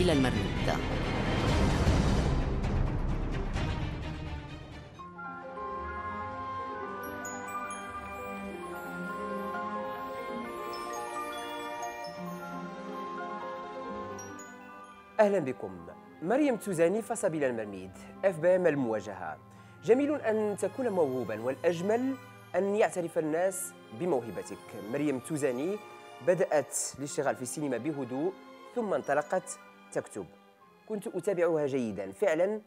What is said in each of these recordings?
إلى المرمدة أهلا بكم مريم توزاني فسبيل المرميد اف بي ام المواجهة جميل أن تكون موهوبا والأجمل أن يعترف الناس بموهبتك مريم توزاني بدأت الاشتغال في السينما بهدوء ثم انطلقت تكتب كنت أتابعها جيدا فعلا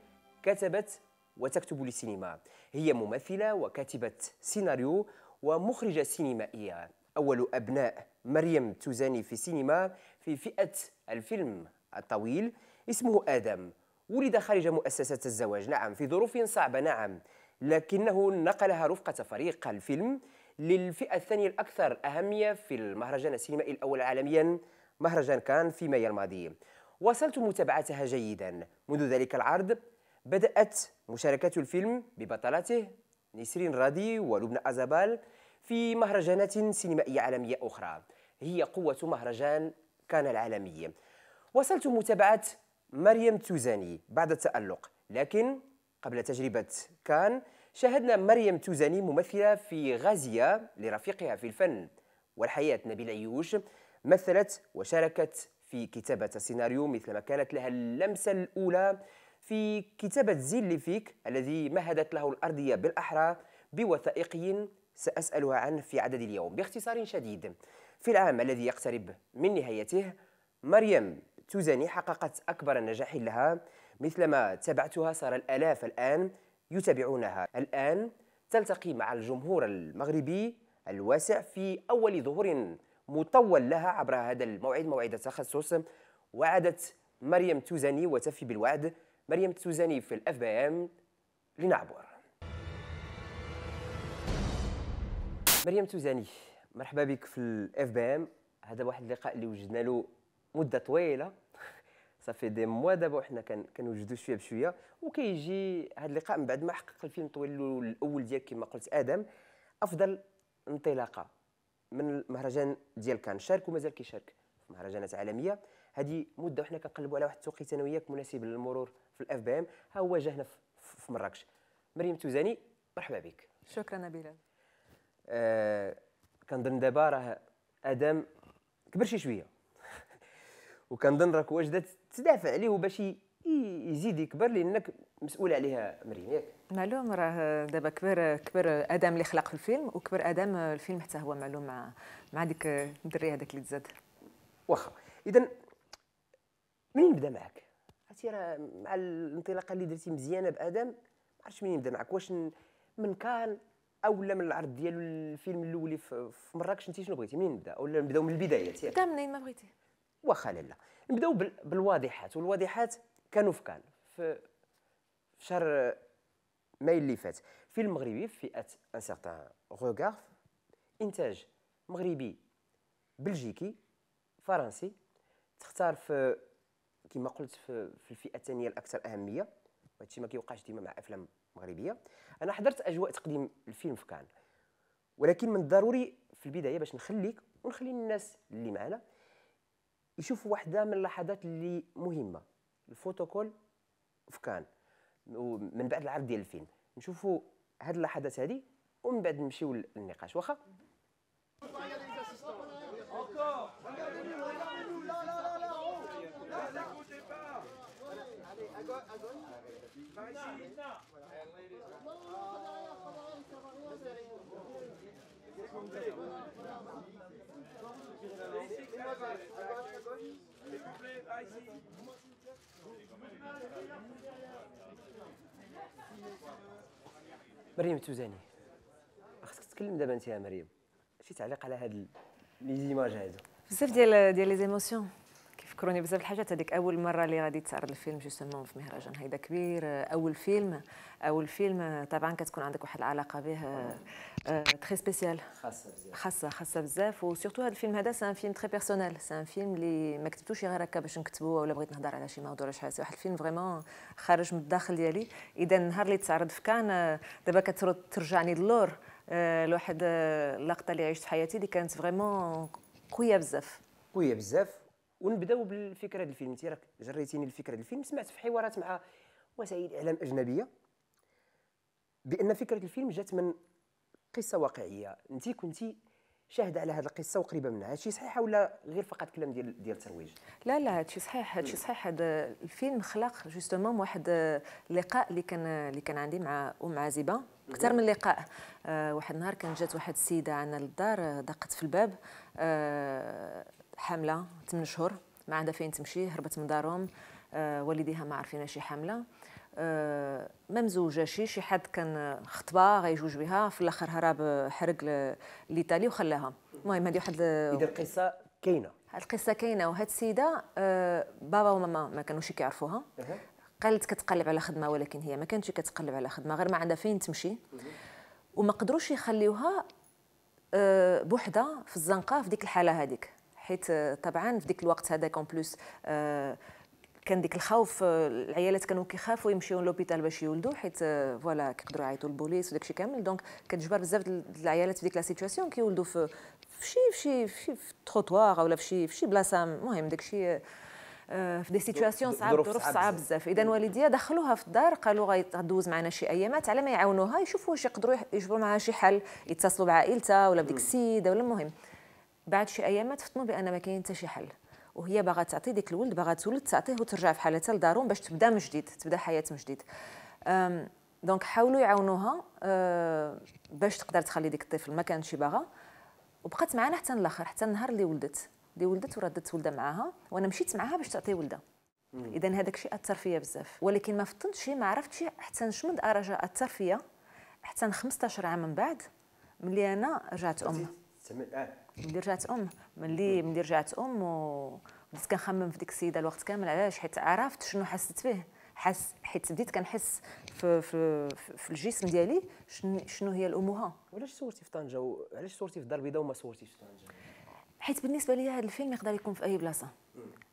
كتبت وتكتب للسينما هي ممثلة وكاتبة سيناريو ومخرجة سينمائية أول أبناء مريم توزاني في السينما في فئة الفيلم الطويل اسمه آدم ولد خارج مؤسسة الزواج نعم في ظروف صعبة نعم لكنه نقلها رفقة فريق الفيلم للفئة الثانية الأكثر أهمية في المهرجان السينمائي الأول عالميا مهرجان كان في مايو الماضي واصلت متابعتها جيدا منذ ذلك العرض بدأت مشاركة الفيلم ببطلاته نسرين رادي ولبنى أزابال في مهرجانات سينمائية عالمية أخرى هي قوة مهرجان كان العالمي واصلت متابعة مريم توزاني بعد التألق لكن قبل تجربة كان شاهدنا مريم توزاني ممثلة في غازية لرفيقها في الفن والحياة نبيل عيوش مثلت وشاركت في كتابة السيناريو مثلما كانت لها اللمسة الأولى في كتابة زين ليفيك الذي مهدت له الأرضية بالأحرى بوثائقي سأسألها عنه في عدد اليوم باختصار شديد في العام الذي يقترب من نهايته مريم توزاني حققت أكبر نجاح لها مثلما تبعتها صار الآلاف الآن يتابعونها الآن تلتقي مع الجمهور المغربي الواسع في أول ظهور مطول لها عبر هذا الموعد موعد تخصص وعدت مريم توزاني وتفي بالوعد مريم توزاني في الاف بي ام لنعبر مريم توزاني مرحبا بك في الاف بي ام هذا واحد اللقاء اللي وجدنا له مده طويله صافي دي موا دابا وحنا كنوجدو شويه بشويه وكيجي هذا اللقاء من بعد ما حقق الفيلم طويل الاول ديالك كما قلت ادم افضل انطلاقه من المهرجان ديال كان شارك ومازال كيشارك في مهرجانات عالميه هذه مده وحنا كنقلبوا على واحد التوقيت انا وياك مناسب للمرور في الاف بي ام ها هو جا هنا في مراكش مريم توزاني مرحبا بك شكرا نبيله آه كنظن دابا راه ادم كبر شي شويه وكنظن راك واجده تدافع عليه باش يزيد يكبر لانك مسؤول عليها مريم ياك معلوم راه دابا كبر كبر ادم اللي خلق في الفيلم وكبر ادم الفيلم حتى هو معلوم مع مع ديك الدري هذاك اللي تزاد واخا اذا منين نبدا معك عرفتي راه مع الانطلاقه اللي درتي مزيانه بادم ما عرفتش منين نبدا معك واش من كان اولا من العرض ديالو الفيلم الاولي في مراكش انت شنو بغيتي منين نبدا ولا نبداو من البدايه تياك نبدا منين ما بغيتي واخا لا نبداو بالواضحات والواضحات كانوا في كان في شهر ماي اللي فات فيلم مغربي في فئه ان سيغتان روغار انتاج مغربي بلجيكي فرنسي تختار في كما قلت في, في الفئه الثانيه الاكثر اهميه وهادشي ما كيوقعش ديما مع افلام مغربيه انا حضرت اجواء تقديم الفيلم في كان ولكن من الضروري في البدايه باش نخليك ونخلي الناس اللي معنا يشوفوا واحده من اللحظات اللي مهمه الفوتوكول في كان من بعد العرض ديال الفيلم نشوفوا هاد اللحظات هذه ومن بعد نمشيو للنقاش واخا مريم توزاني خاصك تتكلم دابا انت يا مريم شي تعليق على هاد لي زيماج هادو بزاف ديال ديال لي زيموسيون فكروني بزاف الحاجات هذيك اول مره اللي غادي تعرض الفيلم جوستومون في مهرجان هيدا كبير آه، اول فيلم اول فيلم آه، طبعا كتكون عندك واحد العلاقه به تري آه، سبيسيال خاصه بزاف خاصه خاصه بزاف وسورتو هذا الفيلم هذا سان فيلم تري بيرسونيل سان فيلم اللي ما كتبتوش غير هكا باش نكتبوه ولا بغيت نهضر على شي موضوع ولا شي حاجه واحد الفيلم فريمون خارج من الداخل ديالي اذا النهار اللي تعرض في كان دابا كترد ترجعني للور لواحد اللقطه اللي عشت في حياتي اللي كانت فريمون قويه بزاف قويه بزاف ونبداو بالفكره ديال الفيلم انت راك جريتيني الفكره ديال الفيلم سمعت في حوارات مع وسائل اعلام اجنبيه بان فكره الفيلم جات من قصه واقعيه انت كنتي شاهد على هذه القصه وقريبه منها هادشي صحيح ولا غير فقط كلام ديال ديال الترويج لا لا هادشي صحيح هادشي صحيح هذا الفيلم خلق جوستومون واحد اللقاء اللي كان اللي كان عندي مع ام عازبه اكثر من لقاء أه واحد النهار كانت جات واحد السيده عندنا للدار دقت في الباب أه حامله 8 شهور ما عندها فين تمشي هربت من دارهم آه والديها ما عارفين شي حامله آه ما مزوجه شي شي حد كان خطبه غيجوج بها في الاخر هرب حرق لايطاليا وخلاها المهم هذه واحد اذا القصه كاينه القصه كاينه وهاد السيده آه بابا وماما ما كانوش كيعرفوها قالت كتقلب على خدمه ولكن هي ما كانتش كتقلب على خدمه غير ما عندها فين تمشي وما قدروش يخليوها آه، بوحده في الزنقه في ديك الحاله هذيك حيت آه، طبعا في ديك الوقت هذاك اون آه، بلوس كان ديك الخوف آه، العيالات كانوا كيخافوا يمشيو لوبيتال باش يولدوا حيت فوالا كيقدروا يعيطوا البوليس وداك الشيء كامل دونك كتجبر بزاف العيالات في ديك لا سيتياسيون كيولدوا في فشي فشي في تروطوار ولا فشي فشي بلاصه المهم داك الشيء في دي سيتياسيون صعاب ظروف صعاب بزاف اذا والديا دخلوها في الدار قالوا غادوز معنا شي ايامات على ما يعاونوها يشوفوا واش يقدروا يجبروا معها شي حل يتصلوا بعائلتها ولا بديك السيده ولا المهم بعد شي ايام تفطنوا بان ما كاين حتى شي حل وهي باغا تعطي ديك الولد باغا تولد تعطيه وترجع في حالتها لدارهم باش تبدا من جديد تبدا حياه من جديد دونك حاولوا يعاونوها أه، باش تقدر تخلي ديك الطفل ما كانش باغا وبقات معنا حتى الاخر حتى النهار اللي ولدت اللي ولدت وردت ولده معاها وانا مشيت معاها باش تعطي ولده اذا هذاك الشيء اثر فيا بزاف ولكن ما فطنتش ما عرفتش حتى نشمد رجاء اثر فيا حتى 15 عام من بعد ملي انا رجعت ام آه. ملي رجعت ام ملي ملي رجعت ام وبديت كنخمم في ديك السيده الوقت كامل علاش حيت عرفت شنو حست به حس حيت بديت كنحس في, في, في الجسم ديالي شنو, هي الامومه علاش صورتي في طنجه وعلاش صورتي في الدار البيضاء وما صورتيش في طنجه حيت بالنسبه لي هذا الفيلم يقدر يكون في اي بلاصه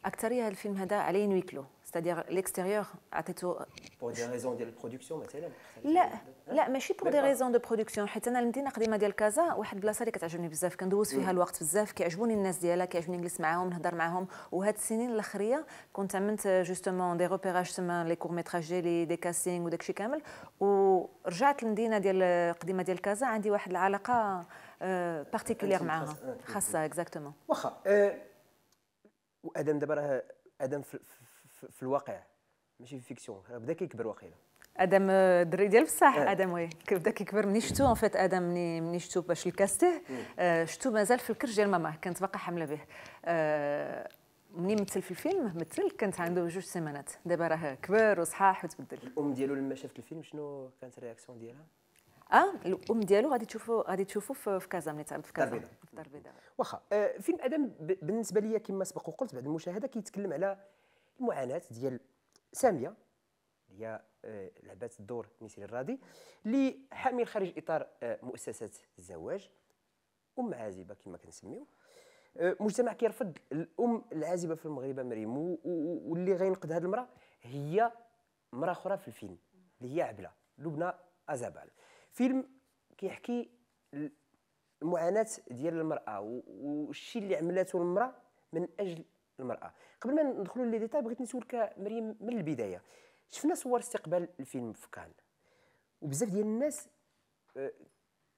اكثريه هذا الفيلم هذا على ويكلو c'est-à-dire l'extérieur Pour des raisons de production مثلا لا لا ماشي بور دي ريزون دو برودكسيون حيت انا المدينه القديمه ديال كازا واحد البلاصه اللي كتعجبني بزاف كندوز فيها الوقت بزاف كيعجبوني الناس ديالها كيعجبني نجلس معاهم نهضر معاهم وهاد السنين الاخريه كنت عملت جوستومون دي روبيراج تما لي كور ميتراج ديالي دي كاستينغ وداكشي كامل ورجعت للمدينه ديال القديمه ديال كازا عندي واحد العلاقه بارتيكولير آه، معاها خاصه اكزاكتومون واخا آه، ادم دابا راه ادم في في الواقع ماشي في فيكسيون بدا كيكبر واقيلا ادم آه، الدري ديال بصح آه. ادم وي بدا كيكبر مني شفتو ان فيت ادم مني مني شفتو باش الكاسته آه، شفتو مازال في الكرش ديال ماما كانت باقا حامله به مني مثل في الفيلم مثل كانت عنده جوج سيمانات دابا راه كبر وصحاح وتبدل الام ديالو لما شافت الفيلم شنو كانت الرياكسيون ديالها اه الام ديالو غادي تشوفوا غادي تشوفوا في كازا ملي تعرض في كازا في الدار البيضاء واخا آه فيلم ادم بالنسبه ليا كما سبق وقلت بعد المشاهده كيتكلم على المعاناه ديال ساميه هي آه، لعبات الدور مثل الرادي اللي حامل خارج اطار آه، مؤسسه الزواج ام عازبه كما كنسميو آه، مجتمع كيرفض الام العازبه في المغرب مريم واللي غينقد هذه المراه هي مراه اخرى في الفيلم اللي هي عبله لبنى ازابال فيلم كيحكي المعاناه ديال المراه والشيء اللي عملته المراه من اجل المراه قبل ما ندخلوا لي ديتاي بغيت نسولك مريم من البدايه شفنا صور استقبال الفيلم في كان وبزاف ديال الناس آه،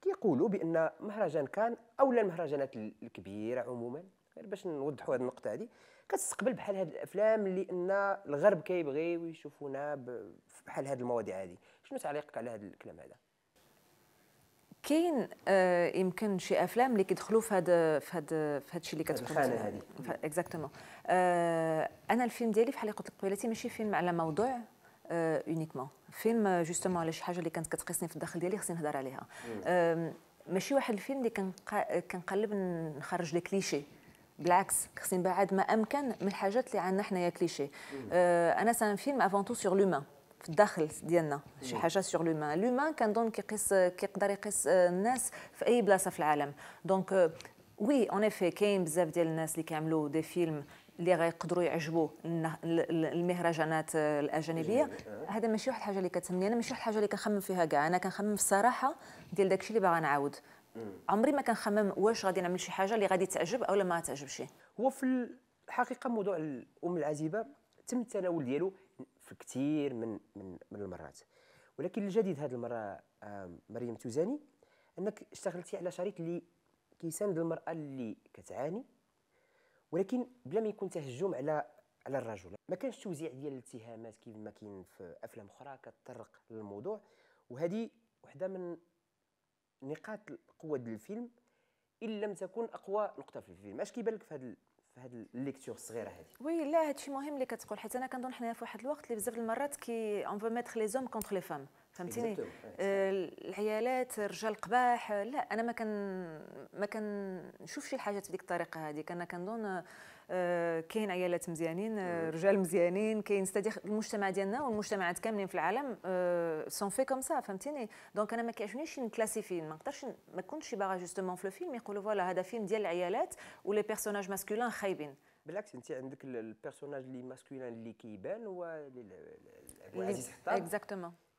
كيقولوا بان مهرجان كان اولا المهرجانات الكبيره عموما غير باش نوضحوا هذه النقطه هذه كتستقبل بحال هذه الافلام اللي ان الغرب كيبغيو يشوفونا بحال هذه المواضيع هذه شنو تعليقك على هذا الكلام هذا كاين آه، يمكن شي افلام اللي كيدخلوا في هذا في هذا في هذا الشيء اللي كتكون الخانه هذه آه، اكزاكتومون انا الفيلم ديالي بحال اللي قلت لك قبيلتي ماشي فيلم على موضوع اونيكمون آه، فيلم جوستومون على شي حاجه اللي كانت كتقيسني في الداخل ديالي خصني نهضر عليها ماشي واحد الفيلم اللي كنقلب نخرج لي كليشي بالعكس خصني نبعد ما امكن من الحاجات اللي عندنا حنايا كليشي انا سان فيلم افون تو سور لومان في الداخل ديالنا شي نعم. حاجه سور لومان لومان كنظن كيقيس كيقدر يقيس الناس في اي بلاصه في العالم دونك وي اون افي كاين بزاف ديال الناس اللي كيعملوا دي فيلم اللي غيقدروا يعجبوا المهرجانات آه، الاجنبيه إيه، إيه. هذا ماشي واحد الحاجه اللي كتهمني انا ماشي واحد الحاجه اللي كنخمم فيها كاع انا كنخمم في الصراحه ديال داكشي اللي باغا نعاود عمري ما كنخمم واش غادي نعمل شي حاجه اللي غادي تعجب اولا ما تعجبش هو في الحقيقه موضوع الام العازبه تم التناول ديالو في كثير من من من المرات ولكن الجديد هذه المره آه، مريم توزاني انك اشتغلتي على شريط اللي كيساند المراه اللي كتعاني ولكن بلا ما يكون تهجم على على الرجل ما كانش توزيع ديال الاتهامات كيف ما كاين في افلام اخرى كتطرق للموضوع وهذه وحده من نقاط القوه ديال الفيلم ان لم تكن اقوى نقطه في الفيلم اش كيبان لك في هذا في هذه الليكتور الصغيره هذه وي لا هادشي مهم اللي كتقول حيت انا كنظن حنا في واحد الوقت اللي بزاف المرات كي اون فو ميتر لي زوم كونتر لي فام فهمتيني آه، العيالات الرجال قباح لا انا ما كان ما كنشوفش الحاجات بديك الطريقه هذه انا كنظن آه، كاين عيالات مزيانين آه، رجال مزيانين كاين استديق المجتمع ديالنا والمجتمعات كاملين في العالم سون في كوم سا فهمتيني دونك انا ما كيعجبنيش نكلاسيفي ما نقدرش ما كنتش باغا جوستومون في الفيلم يقولوا فوالا هذا فيلم ديال العيالات ولي بيرسوناج ماسكولان خايبين بالعكس انت عندك البيرسوناج اللي ماسكولان اللي كيبان هو إيه، عزيز حطاب اكزاكتومون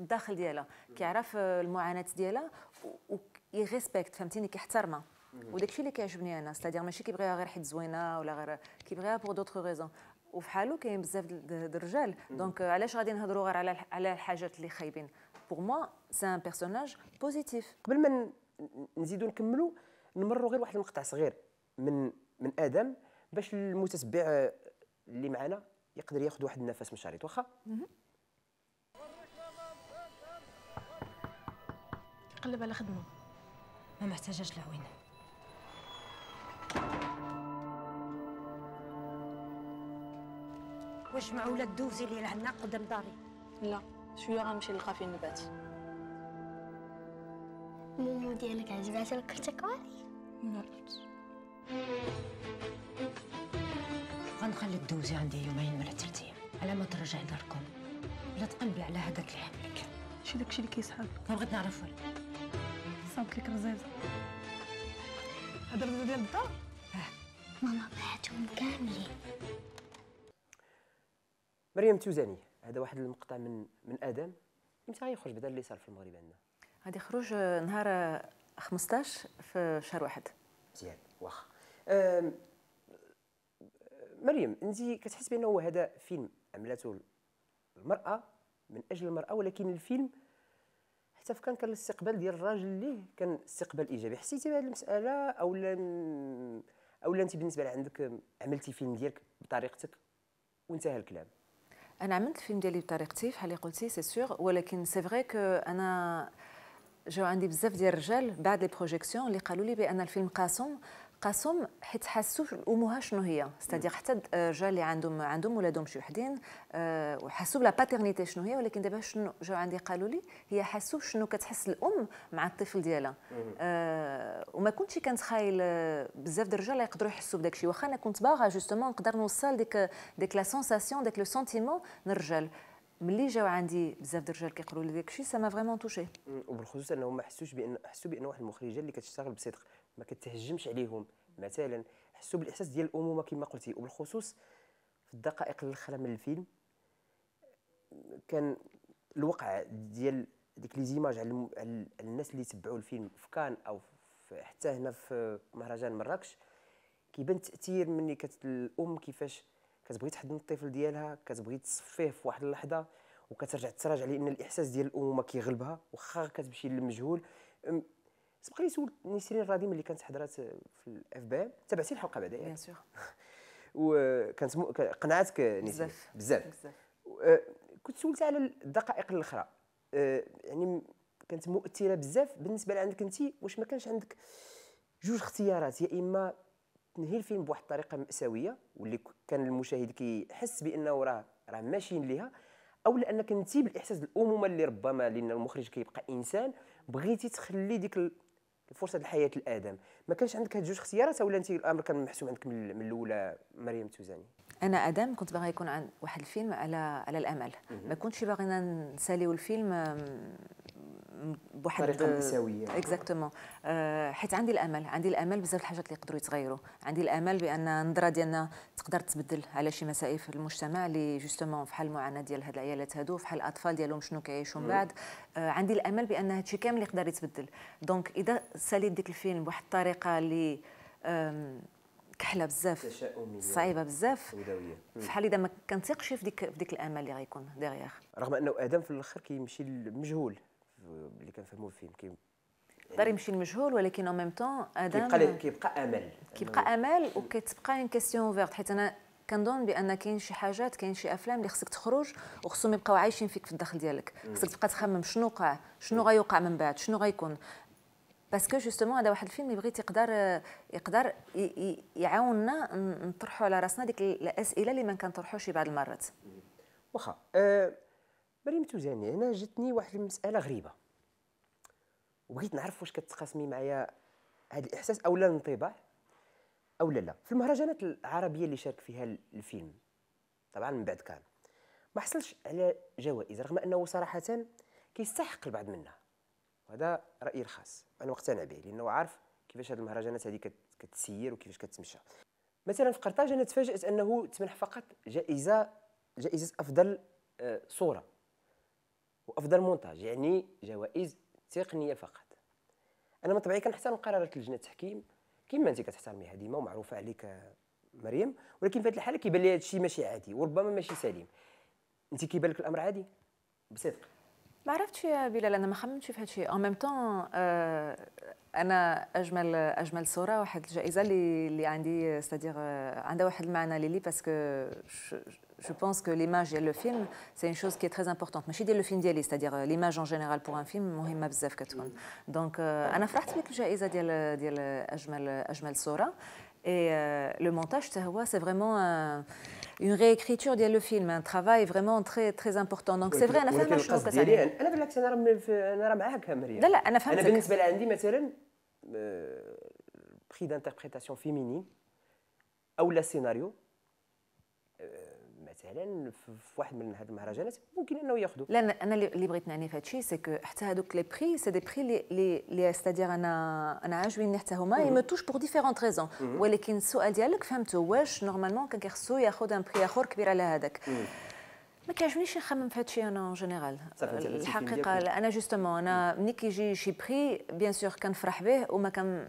في الداخل ديالها كيعرف آه، المعاناه ديالها ويغيسبكت فهمتيني كيحترمها وداك الشيء اللي كيعجبني انا سيتادير ماشي كيبغيها غير حيت زوينه ولا غير كيبغيها بوغ دوطخ ريزون وفي حاله كاين بزاف الرجال دونك آه، علاش غادي نهضروا غير على على الحاجات اللي خايبين بوغ موا سي ان بيرسوناج بوزيتيف قبل ما نزيدو نكملو نمروا غير واحد المقطع صغير من من ادم باش المتتبع آه، اللي معنا يقدر ياخذ واحد النفس من الشريط واخا تقلب على خدمه ما محتاجاش لعوين واش مع ولاد دوزي اللي عندنا قدام داري لا شويه غنمشي نلقى فين نبات مومو ديالك عجباتها الكرتكواري لا غنخلي الدوزي عندي يومين ولا ثلاث ايام على ما ترجعي داركم لا تقلبي على هذاك اللي حملك شي داكشي اللي كيصحاب ما بغيت نعرف والو صابت لك رزازه هاد الرزازه ديال الدار ماما بعتهم كاملين مريم توزاني هذا واحد المقطع من من ادم امتى غيخرج بعدا اللي صار في المغرب عندنا غادي يخرج نهار 15 في شهر واحد مزيان واخا مريم انت كتحس بانه هذا فيلم عملته المراه من اجل المراه ولكن الفيلم حتى فكان كان الاستقبال ديال الراجل ليه كان استقبال ايجابي حسيتي بهذه المساله او اولا اولا انت بالنسبه لعندك عملتي فيلم ديالك بطريقتك وانتهى الكلام انا عملت الفيلم ديالي بطريقتي بحال اللي قلتي سي سيغ ولكن سي فغي كو انا جاو عندي بزاف ديال الرجال بعد لي بروجيكسيون اللي قالوا لي بان الفيلم قاسم قاسم حيت حسوا امها شنو هي استاذ حتى الرجال آه، اللي عندهم عندهم ولادهم شي وحدين آه، وحسوا بلا باترنيتي شنو هي ولكن دابا شنو جاو عندي قالوا لي هي حسوا شنو كتحس الام مع الطفل ديالها آه، وما كنتش كنتخايل بزاف د الرجال يقدروا يحسوا بداك الشيء واخا انا كنت باغا جوستومون نقدر نوصل ديك ديك لا سونساسيون ديك لو سونتيمون للرجال ملي جاو عندي بزاف ديال الرجال كيقولوا لي داك الشيء ما فريمون توشي وبالخصوص انهم ما حسوش بان حسوا بان واحد المخرجه اللي كتشتغل بصدق ما كتهجمش عليهم مثلا حسوا بالاحساس ديال الامومه كما قلتي وبالخصوص في الدقائق الاخيره من الفيلم كان الوقع ديال ديك لي زيماج على, الناس اللي تبعوا الفيلم في كان او في حتى هنا في مهرجان مراكش كيبان تاثير مني كانت الام كيفاش كتبغي تحضن الطفل ديالها كتبغي تصفيه في واحد اللحظه وكترجع تراجع لان الاحساس ديال الامومه كيغلبها واخا كتمشي للمجهول سبق لي سولت نسرين الراديم ملي كانت حضرات في الاف بي ام تابعتي الحلقه بعدا بيان سور وكانت م... نسرين بزاف بزاف آه، كنت سولت على الدقائق الاخرى آه، يعني كانت مؤثره بزاف بالنسبه لعندك انت واش ما كانش عندك جوج اختيارات يا اما تنهي الفيلم بواحد الطريقه ماساويه واللي كان المشاهد كيحس بانه راه راه ماشيين ليها او لانك انت بالاحساس الامومه اللي ربما لان المخرج كيبقى انسان بغيتي تخلي ديك الفرصه ديال حياه الادم ما كانش عندك هاد جوج اختيارات ولا انت الامر كان محسوم عندك من الاولى مريم توزاني انا ادم كنت باغي يكون عن واحد الفيلم على على الامل ما كنتش باغي نساليو الفيلم بواحد بطريقه مساويه اكزاكتومون آه، حيت عندي الامل عندي الامل بزاف الحاجات اللي يقدروا يتغيروا عندي الامل بان النظره ديالنا تقدر تبدل على شي مسائل في المجتمع اللي جوستومون حال المعاناه ديال هاد العيالات هادو حال الاطفال ديالهم شنو كيعيشوا من بعد آه، عندي الامل بان هادشي كامل يقدر يتبدل دونك اذا ساليت ديك الفيلم بواحد الطريقه اللي كحله بزاف صعيبه بزاف حال اذا ما كنثقش في ديك في ديك الامل اللي غيكون ديغيغ رغم انه ادم في الاخر كيمشي للمجهول اللي كنفهموا الفيلم كي يقدر يمشي المجهول ولكن اون ميم طون ادم كيبقى كيبقى امل كيبقى امل وكتبقى ان كيستيون فيرت حيت انا كنظن بان كاين شي حاجات كاين شي افلام اللي خصك تخرج وخصهم يبقاو عايشين فيك في الداخل ديالك خصك تبقى تخمم شنو وقع شنو غيوقع من بعد شنو غيكون باسكو جوستومون هذا واحد الفيلم اللي بغيت يقدر آه، يقدر يعاوننا نطرحوا على راسنا ديك الاسئله اللي ما كنطرحوش بعض المرات واخا أه مريم توزاني هنا جاتني واحد المساله غريبه وبغيت نعرف واش كتقاسمي معايا هذا الاحساس اولا الانطباع او لا لا في المهرجانات العربيه اللي شارك فيها الفيلم طبعا من بعد كان ما حصلش على جوائز رغم انه صراحه كيستحق البعض منها وهذا رايي الخاص انا مقتنع به لانه عارف كيفاش هذه المهرجانات هذه كتسير وكيفاش كتمشى مثلا في قرطاج انا تفاجات انه تمنح فقط جائزه جائزه افضل آه، صوره وافضل مونتاج يعني جوائز تقنيه فقط انا من طبيعي كنحترم قرارات لجنه التحكيم كما انت كتحترميها ديما ومعروفه عليك مريم ولكن في هذه الحاله كيبان لي هذا الشيء ماشي عادي وربما ماشي سليم انت كيبان لك الامر عادي بصدق ما عرفتش يا بلال انا ما خممتش في هذا الشيء اون ميم طون انا اجمل اجمل صوره واحد الجائزه اللي اللي عندي ستادير آه، عندها واحد المعنى لي باسكو je pense que l'image et le film, c'est une chose qui est très importante. Mais je dis le film c'est-à-dire l'image en général pour un film, مهمة très Katoun. Donc, فرحت الجائزة ديال ديال أجمل Et le montage, c'est vraiment une réécriture du film, un travail vraiment très, très important. Donc c'est vrai, a fait la chose. la Je que c'est مثلا في واحد من هذه المهرجانات ممكن انه ياخذوا لا انا اللي بغيت نعني في هادشي سي كو حتى هذوك لي بري سي دي بري لي لي ستادير انا انا عاجبيني حتى هما توش بور ديفيرونت ريزون ولكن السؤال ديالك فهمته واش نورمالمون كان كيخصو ياخذ ان بري اخر كبير على هذاك ما كيعجبنيش نخمم في هادشي انا اون جينيرال الحقيقه انا جوستومون انا ملي كيجي شي بري بيان سور كنفرح به وما كان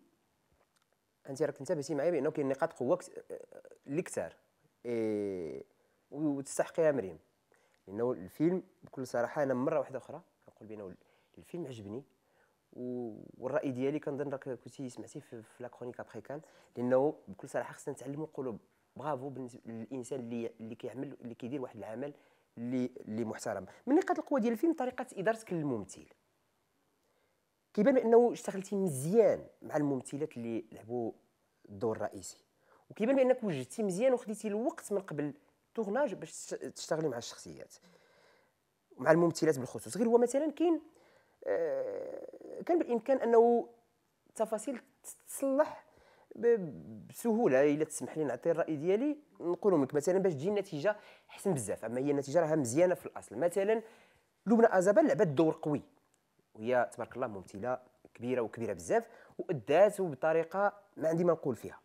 انت راك تنتبهتي معايا بانه كاين نقاط قوه اللي كثار اي وتستحقها مريم لانه الفيلم بكل صراحه انا مره واحده اخرى كنقول بانه الفيلم عجبني والراي ديالي كنظن راك كنتي سمعتي في, لا كرونيك ابخي كان لانه بكل صراحه خصنا نتعلموا نقولوا برافو بالنسبه للانسان اللي اللي كيعمل اللي كيدير واحد العمل اللي اللي محترم من نقاط القوه ديال الفيلم طريقه ادارتك للممثل كيبان بانه اشتغلتي مزيان مع الممثلات اللي لعبوا الدور الرئيسي وكيبان بانك وجدتي مزيان وخديتي الوقت من قبل التورناج باش تشتغلي مع الشخصيات مع الممثلات بالخصوص غير هو مثلا كاين آه، كان بالامكان انه التفاصيل تصلح بسهوله الا تسمح لي نعطي الراي ديالي نقول لك مثلا باش تجي النتيجه احسن بزاف اما هي النتيجه راها مزيانه في الاصل مثلا لبنى ازابان لعبت دور قوي وهي تبارك الله ممثله كبيره وكبيره بزاف وادات بطريقه ما عندي ما نقول فيها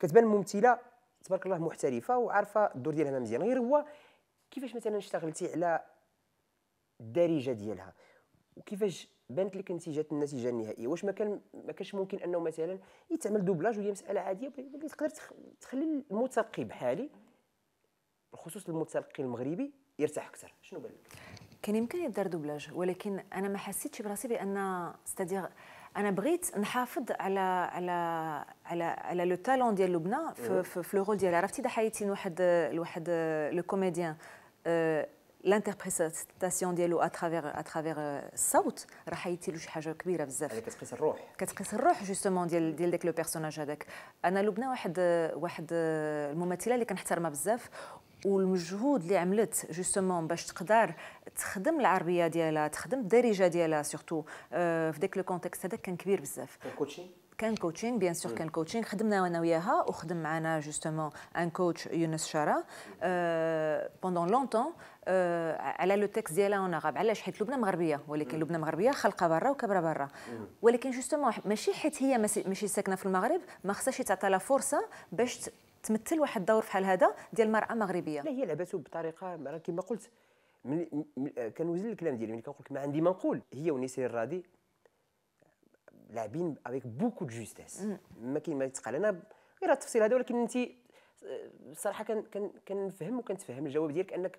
كتبان ممثله تبارك الله محترفه وعارفه الدور ديالها مزيان غير هو كيفاش مثلا اشتغلتي على الدارجه ديالها وكيفاش بانت لك نتيجه النتيجه النهائيه واش ما كان ما كانش ممكن انه مثلا يتعمل دوبلاج وهي مساله عاديه اللي تقدر تخلي المتلقي بحالي بخصوص المتلقي المغربي يرتاح اكثر شنو بان لك؟ كان يمكن يدار دوبلاج ولكن انا ما حسيتش براسي بان ستادير انا بغيت نحافظ على على على على لو تالون ديال لبنى في, في, لو رول ديالها عرفتي ضحايتين واحد واحد لو كوميديان لانتربريتاسيون ديالو اترافيغ اترافيغ الصوت راه حيتي له شي حاجه كبيره بزاف كتقيس الروح كتقيس الروح جوستومون ديال ديال داك لو بيرسوناج هذاك انا لبنى واحد واحد الممثله اللي كنحترمها بزاف والمجهود اللي عملت جوستومون باش تقدر تخدم العربيه ديالها تخدم الدارجه ديالها سورتو آه، في ذاك لو كونتكست هذاك كان كبير بزاف كوتشينغ كان كوتشينغ بيان سور كان كوتشينغ خدمنا انا وياها وخدم معنا جوستومون ان كوتش يونس شارا بوندون لونتون على لو تكست ديالها وانا غاب علاش حيت لبنى مغربيه ولكن لبنى مغربيه خلقه برا وكبره برا ولكن جوستومون ماشي حيت هي ماشي ساكنه في المغرب ما خصهاش تعطى لها فرصه باش تمثل واحد الدور فحال هذا ديال المراه مغربيه لا هي لعبته بطريقه كما قلت من كنوزن الكلام ديالي ملي كنقول لك ما عندي ما نقول هي ونيسير الرادي لاعبين افيك بوكو دو جوستيس ما كاين ما يتقال انا غير التفصيل هذا ولكن انت الصراحه آه، كنفهم وكنتفهم الجواب ديالك انك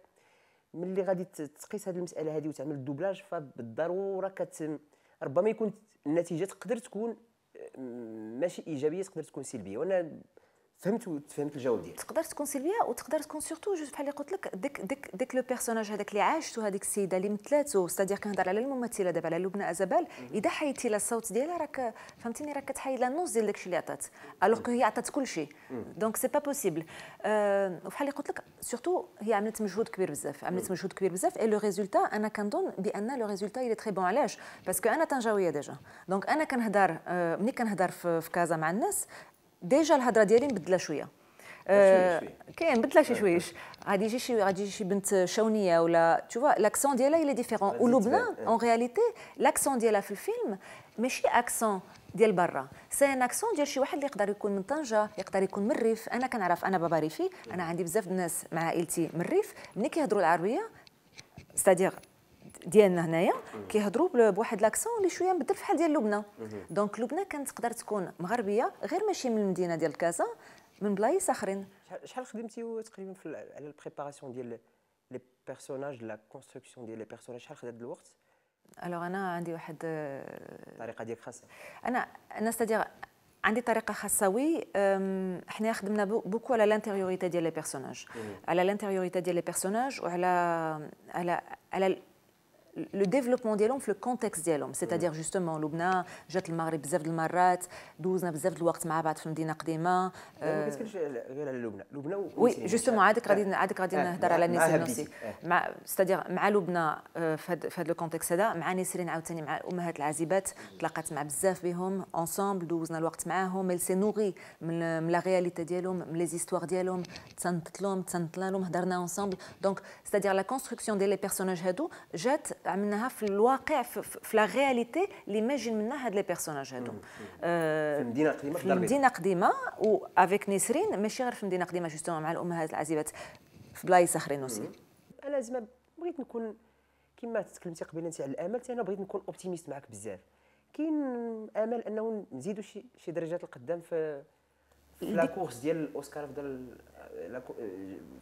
ملي غادي تقيس هذه المساله هذه وتعمل الدوبلاج فبالضروره كت ربما يكون النتيجه تقدر تكون آه، ماشي ايجابيه تقدر تكون سلبيه وانا فهمت فهمت الجواب ديالك تقدر تكون سيلفيا وتقدر تكون سورتو جوج بحال اللي قلت لك ديك ديك ديك لو بيرسوناج هذاك اللي عاشته هذيك السيده اللي مثلاتو ستادير كنهضر على الممثله دابا على لبنى ازابال اذا حيدتي لها الصوت ديالها راك فهمتيني راك كتحيد لها النص ديال داكشي اللي عطات الوغ كو هي عطات كل شيء دونك سي با بوسيبل أه وبحال اللي قلت لك سورتو هي عملت مجهود كبير بزاف عملت مجهود كبير بزاف اي لو ريزولتا انا كنظن بان لو ريزولتا اي تري بون علاش باسكو انا طنجاويه ديجا دونك انا كنهضر آه، ملي كنهضر في كازا مع الناس ديجا الهضره ديالي مبدله شويه آه، كاين بدلها شي آه، شويش آه. غادي يجي شي غادي يجي شي بنت شاونيه ولا تشوفا لاكسون ديالها هي ديفيرون ولبنان اون رياليتي لاكسون ديالها في الفيلم ماشي اكسون ديال برا سي ان اكسون ديال شي واحد اللي يقدر يكون من طنجه يقدر يكون من الريف انا كنعرف انا بابا ريفي انا عندي بزاف الناس مع عائلتي من الريف ملي كيهضروا العربيه ستادير ديالنا هنايا كيهضروا بواحد لاكسون اللي شويه مبدل فحال ديال لبنى دونك لبنى كانت تقدر تكون مغربيه غير ماشي من المدينه ديال كازا من بلايص اخرين شحال خدمتي تقريبا على البريباراسيون ديال لي بيرسوناج لا كونستركسيون ديال لي بيرسوناج شحال خدات الوقت الوغ انا عندي واحد الطريقه ديالك خاصه انا انا ستادير عندي طريقه خاصه وي حنا خدمنا بوكو على لانتيريوريتي ديال لي بيرسوناج على لانتيريوريتي ديال لي بيرسوناج وعلى على على le développement de le contexte C'est-à-dire, jette justement, mari, jette le Maroc de marat, le ans jette de avec jette le jette qdima. Qu'est-ce que euh, Oui, justement, radin le radin jette la C'est-à-dire, ma Loubna, euh, fait le contexte là, ma ma jette l'azibat, tlaqat ma le ensemble, le jette ma jette le la réalité de le les histoires le ensemble. Donc, c'est-à-dire, la construction des personnages hadou, jette عملناها في الواقع في لا رياليتي اللي ماجين منها هاد لي بيرسوناج هادو آه، في مدينه قديمه في مدينه قديمه و افيك نسرين ماشي غير في مدينه قديمه جوستو مع الامهات العزيبات في بلايص اخرين اوسي انا زعما بغيت نكون كما تكلمتي قبيله انت على الامل انا بغيت نكون اوبتيميست معك بزاف كاين امل انه نزيدوا شي شي درجات القدام في في لا كورس ديال الاوسكار افضل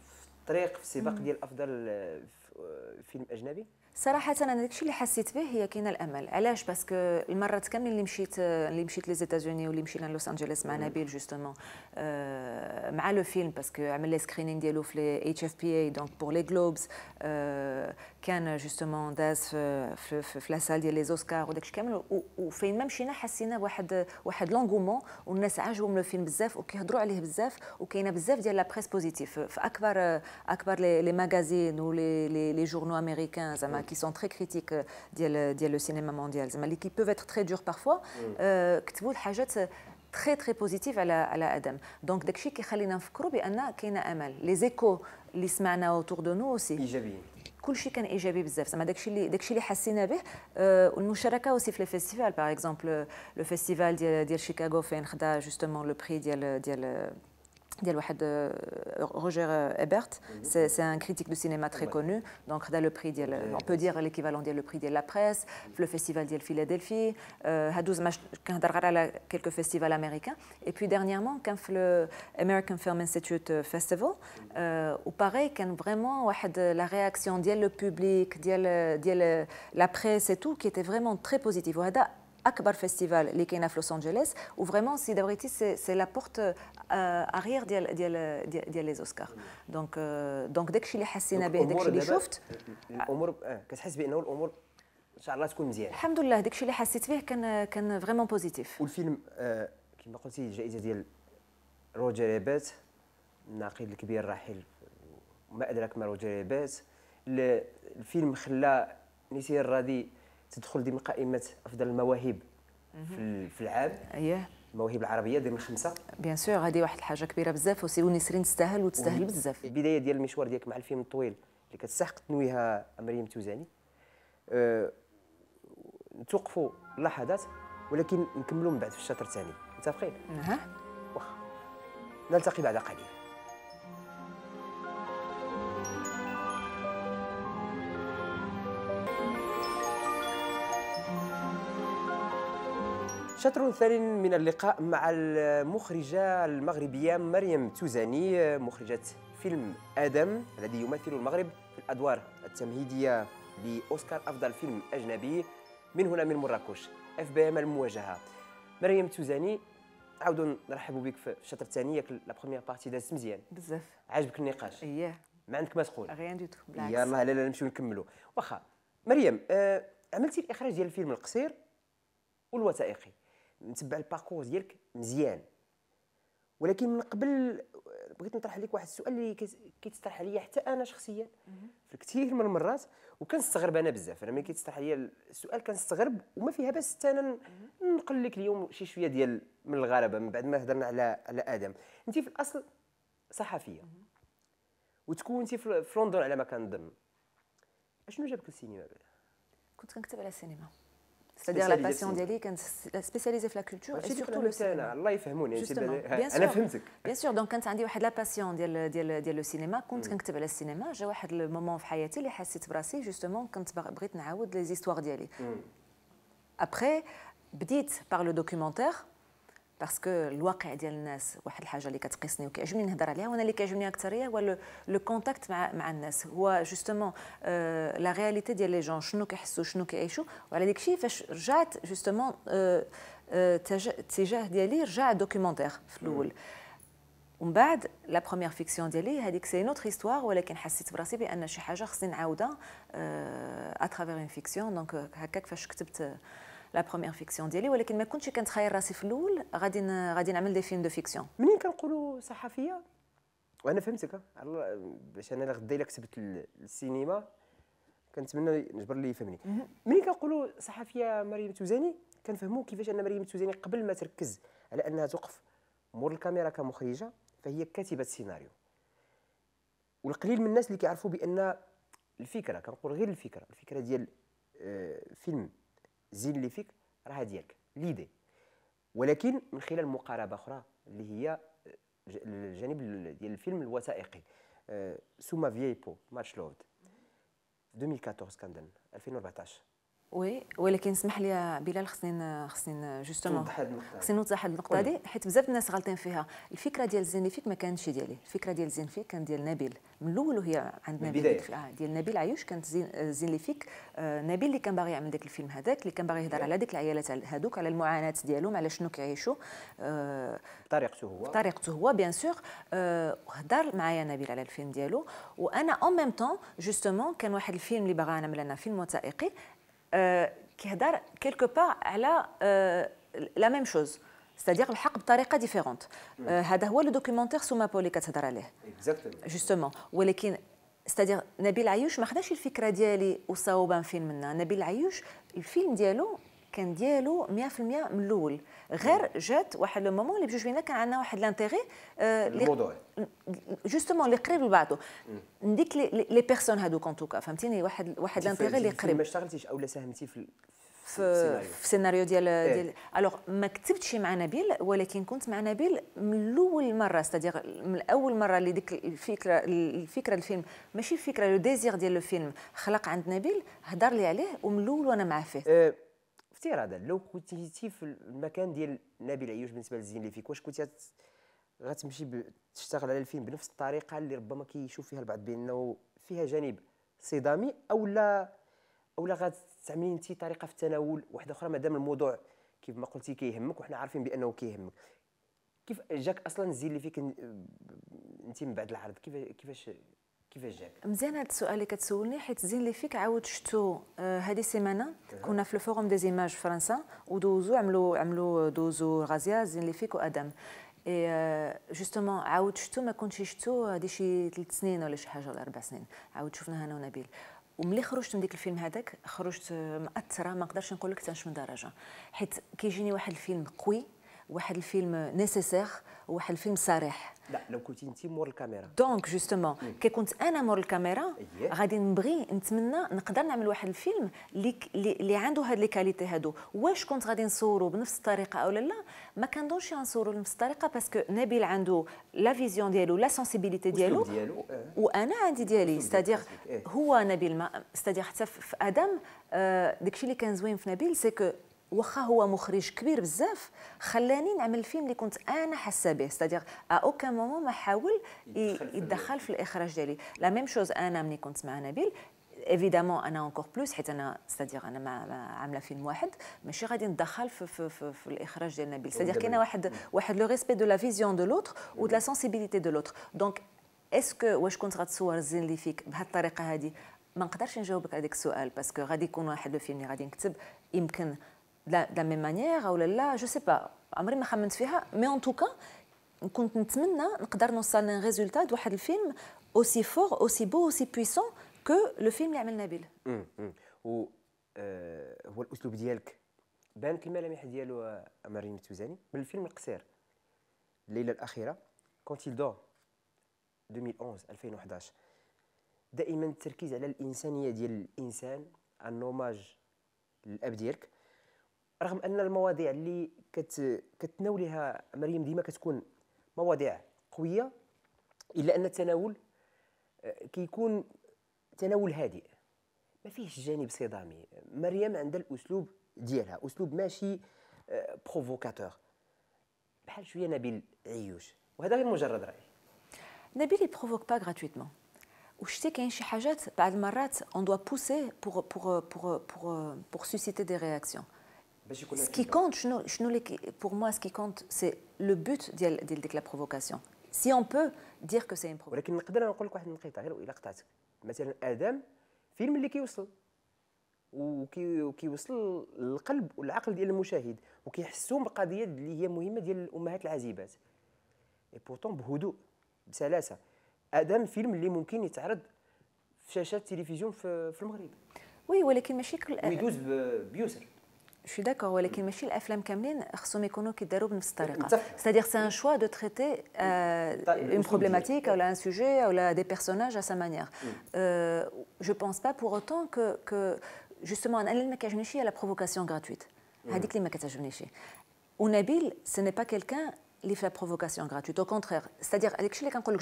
في الطريق في السباق ديال افضل آه، آه، فيلم اجنبي صراحة أنا داكشي اللي حسيت به هي كاين الأمل علاش باسكو المرات كامل اللي مشيت اللي مشيت لي واللي مشينا لوس أنجلوس مع نبيل جوستومون آه مع لو فيلم باسكو عمل لي سكرينينغ ديالو في لي اتش اف بي اي دونك بور لي جلوبز آه كان جوستومون داز في في, في, في لاسال ديال لي زوسكار وداكشي كامل وفين ما مشينا حسينا بواحد واحد لونغومون والناس عاجبهم لو فيلم بزاف وكيهضروا عليه بزاف وكاينه بزاف ديال لا بريس بوزيتيف في اكبر اكبر لي ماغازين ولي لي جورنو امريكان زعما Hein, qui sont très critiques euh, du cinéma mondial, mais qui peuvent être très durs parfois, mm. euh, qui ont des choses très positives à Adam. Donc, dès que nous avons fait un peu de mal, les échos qui nous ont aussi, c'est très éjabé. Tout le monde est éjabé. Dès que nous avons fait un peu de mal, nous avons aussi fait au peu de mal. Par exemple, le festival de Chicago a fait justement le prix de. Dial euh, Roger euh, Ebert, mhm. c'est un critique de cinéma très connu. Donc, le prix, on peut dire l'équivalent du le prix de la presse, mhm. le Festival Dial Philadelphie. Euh, Dial Oued quelques festivals américains. Et puis dernièrement, le American Film Institute Festival, mhm. où pareil, vraiment la réaction, Dial le public, Dial la presse, et tout qui était vraiment très positif. اكبر فيستيفال اللي كاينه في لوس انجلوس وفريمون سي دابريتي سي لا بورت اريير ديال ديال ديال لي زوسكار دونك دونك داكشي اللي حسينا به داكشي اللي شفت الامور كتحس بانه الامور ان شاء الله تكون مزيانه الحمد لله داكشي اللي حسيت فيه كان كان فريمون بوزيتيف والفيلم كما قلتي الجائزه ديال روجر ايبات الناقد الكبير الراحل ما ادراك ما روجر ايبات الفيلم خلى نسير الرادي تدخل ضمن قائمه افضل المواهب في العام اييه المواهب العربيه ضمن خمسه بيان سور هذه واحد الحاجه كبيره بزاف وسي ونسرين تستاهل وتستاهل بزاف البدايه ديال المشوار ديالك مع الفيلم الطويل اللي كتستحق تنويها مريم توزاني أه نتوقفوا لحظات ولكن نكملوا من بعد في الشطر الثاني متفقين؟ اها واخا نلتقي بعد قليل شطر ثاني من اللقاء مع المخرجة المغربية مريم توزاني مخرجة فيلم آدم الذي يمثل المغرب في الأدوار التمهيدية لأوسكار أفضل فيلم أجنبي من هنا من مراكش اف بي ام المواجهة مريم توزاني عاود نرحبوا بك في الشطر الثاني ياك لا بروميير بارتي دازت مزيان بزاف عجبك النقاش اييه ما عندك ما تقول غيان دو تو بالعكس يلاه لا لا نمشيو نكملوا واخا مريم آه عملتي الاخراج ديال الفيلم القصير والوثائقي نتبع الباركور ديالك مزيان ولكن من قبل بغيت نطرح عليك واحد السؤال اللي كيتطرح عليا حتى انا شخصيا في الكثير من المرات وكنستغرب انا بزاف انا ملي كيتطرح عليا السؤال كنستغرب وما فيها باس حتى انا نقل لك اليوم شي شويه ديال من الغرابه من بعد ما هضرنا على على ادم انت في الاصل صحفيه وتكونتي في لندن على ما كنظن اشنو جابك للسينما بعد؟ كنت كنكتب على السينما C'est-à-dire la patientèle, la spécialisée de la culture et surtout le cinéma. Bien sûr, donc quand la passion pour le cinéma, quand dans mm. le cinéma, j'ai le moment ma vie où j'ai justement quand les histoires. Mm. Après, بديت par le documentaire باسكو الواقع ديال الناس واحد الحاجه اللي كتقيسني وكيعجبني نهضر عليها وانا اللي كيعجبني اكثر هي هو لو كونتاكت مع مع الناس هو جوستومون لا رياليتي ديال لي جون شنو كيحسوا شنو كيعيشوا وعلى داك الشيء فاش رجعت جوستومون الاتجاه ديالي رجع دوكيومونتير في الاول ومن بعد لا بروميير فيكسيون ديالي هذيك سي نوتر هيستوار ولكن حسيت براسي بان شي حاجه خصني نعاودها اترافير اون فيكسيون دونك هكاك فاش كتبت لا بروميير فيكسيون ديالي ولكن ما كنتش كنتخيل راسي في الاول غادي غادي نعمل دي فيلم دو فيكسيون منين كنقولوا صحفيه وانا فهمتك باش انا غدا الا كتبت السينما كنتمنى نجبر اللي يفهمني ملي كنقولوا صحفيه مريم توزاني كنفهموا كيفاش ان مريم توزاني قبل ما تركز على انها توقف مور الكاميرا كمخرجه فهي كاتبه سيناريو والقليل من الناس اللي كيعرفوا بان الفكره كنقول غير الفكره الفكره ديال آه، فيلم زين اللي فيك راها ديالك ليدي ولكن من خلال مقاربه اخرى اللي هي آه، الجانب ديال الفيلم الوثائقي سوما فيبو ماتش لود 2014 كان 2014 وي ولكن اسمح لي بلال خصني خصني جوستومون خصني نوضح هذه النقطه هذه حيت بزاف الناس غالطين فيها الفكره ديال زينفيك ما كانتش ديالي الفكره ديال زينفيك كان ديال نبيل من الاول وهي عند نبيل آه ديال نبيل عيوش كانت زين زينليفيك آه نبيل اللي كان باغي يعمل ذاك الفيلم هذاك اللي كان باغي يهضر على ديك العيالات هذوك على المعاناه ديالهم على شنو كيعيشوا بطريقته آه، طريقته هو طريقته هو بيان سور آه هضر معايا نبيل على الفيلم ديالو وانا اون ميم طون جوستومون كان واحد الفيلم اللي باغا نعمل انا فيلم وثائقي كيهضر كيلكو با على لا ميم شوز سيتادير الحق بطريقه ديفيرونت هذا هو لو دوكيومونتير سوما بول اللي كتهضر عليه جوستومون ولكن سيتادير نبيل عيوش ما خداش الفكره ديالي وصاوب فيلم منا نبيل عيوش الفيلم ديالو كان ديالو 100% من الاول غير جات واحد لو مومون اللي بجوج بينا كان عندنا واحد لانتيغي الموضوع آه، جوستومون اللي قريب لبعضه نديك لي بيرسون هادوك ان توكا فهمتيني واحد واحد لانتيغي اللي قريب ما اشتغلتيش او لا ساهمتي في في السيناريو ديال eh. ديال الوغ ما كتبتش مع نبيل ولكن كنت مع نبيل من الاول مره ستادير من اول مره اللي ديك الفكره الفكره الفيلم ماشي الفكره لو ديزير ديال الفيلم خلق عند نبيل هضر لي عليه ومن الاول وانا معاه فيه إيه، افتراضا هذا لو كنتي في المكان ديال نبيل عيوش بالنسبه للزين اللي فيك واش كنتي غتمشي تشتغل على الفيلم بنفس الطريقه اللي ربما كيشوف فيها البعض بانه فيها جانب صدامي او لا او لا غتستعملي انت طريقه في التناول واحده اخرى مادام الموضوع كيف ما قلتي كيهمك وحنا عارفين بانه كيهمك كيف جاك اصلا الزين اللي فيك انت من بعد العرض كيف كيفاش كيفاش جاك مزيان هذا السؤال اللي كتسولني حيت زين اللي فيك عاود شفتو هذه آه، السيمانه كنا في فوروم دي في فرنسا ودوزو عملوا عملوا دوزو غازيا زين اللي فيك وادم اي آه، جوستومون عاود شفتو ما كنتش شفتو هذه شي ثلاث سنين ولا شي حاجه ولا اربع سنين عاود شفنا انا ونبيل وملي خرجت من ديك الفيلم هذاك خرجت آه، مأثره ما نقدرش نقول لك حتى من درجه حيت كيجيني واحد الفيلم قوي واحد الفيلم نيسيسير وواحد الفيلم صريح لا لو كنت انت مور الكاميرا دونك جوستومون كي كنت انا مور الكاميرا إيه. غادي نبغي نتمنى نقدر نعمل واحد الفيلم اللي عنده هاد لي كاليتي هادو واش كنت غادي نصورو بنفس الطريقه او لا ما كنظنش نصورو بنفس الطريقه باسكو نبيل عنده لا فيزيون ديالو لا سونسيبيليتي ديالو إيه. وانا عندي ديالي ستادير إيه. هو نبيل ما ستادير حتى في ادم آه، داكشي اللي كان زوين في نبيل سي واخا هو مخرج كبير بزاف خلاني نعمل الفيلم اللي كنت انا حاسه به ستادير اوكا مومون ما حاول يتدخل في الاخراج ديالي لا ميم شوز انا ملي كنت مع نبيل ايفيدامون انا اونكور بلوس حيت انا ستادير انا ما عامله فيلم واحد ماشي غادي نتدخل في, في, في, في الاخراج ديال نبيل ستادير كاينه واحد واحد لو ريسبي دو لا فيزيون دو لوتر و دو لا سونسيبيليتي دو لوتر دونك اسكو واش كنت غتصور الزين اللي فيك بهذه الطريقه هذه ما نقدرش نجاوبك على ذاك السؤال باسكو غادي يكون واحد الفيلم اللي غادي نكتب يمكن de la même manière او لا جو سي با عمري ما خمنت فيها مي ان توكا كنت نتمنى نقدر نوصل لان ريزولتا واحد الفيلم اوسي فور اوسي بو اوسي بويسون كو لو فيلم اللي عملنا به و آه، هو الاسلوب ديالك بانت الملامح ديالو آه، مريم التوزاني من الفيلم القصير الليله الاخيره كونتيل دور 2011 2011 دائما التركيز على الانسانيه ديال الانسان النوماج للاب ديالك رغم ان المواضيع اللي كت كتناولها مريم ديما كتكون مواضيع قويه الا ان التناول آه، كيكون تناول هادئ ما فيهش جانب صدامي مريم عندها الاسلوب ديالها اسلوب ماشي بروفوكاتور آه، بحال شويه نبيل عيوش وهذا غير مجرد راي نبيل يبروفوك با غراتويتمون وشتي كاين شي حاجات بعض المرات اون دوا بوسي بور بور بور بور سوسيتي دي رياكسيون باش يكون سكي كونت شنو شنو اللي بور موا سكي كونت سي لو بوت ديال ديال ديك لا بروفوكاسيون سي اون بو دير كو سي ان بروفوكاسيون ولكن نقدر نقول لك واحد النقيضه غير والا قطعتك مثلا ادم فيلم اللي كيوصل وكي وكيوصل للقلب والعقل ديال المشاهد وكيحسوا بالقضيه اللي هي مهمه ديال الامهات العازبات اي بورتون بهدوء بسلاسه ادم فيلم اللي ممكن يتعرض في شاشات التلفزيون في, في المغرب وي ولكن ماشي كل ويدوز بيسر Je suis d'accord, c'est-à-dire c'est un choix de traiter euh, une problématique ou un sujet ou des personnages à sa manière. Je mm. euh, je pense pas pour autant que justement un اللي a la provocation gratuite. Mm. ce n'est pas quelqu'un qui fait la provocation gratuite. Au contraire, c'est-à-dire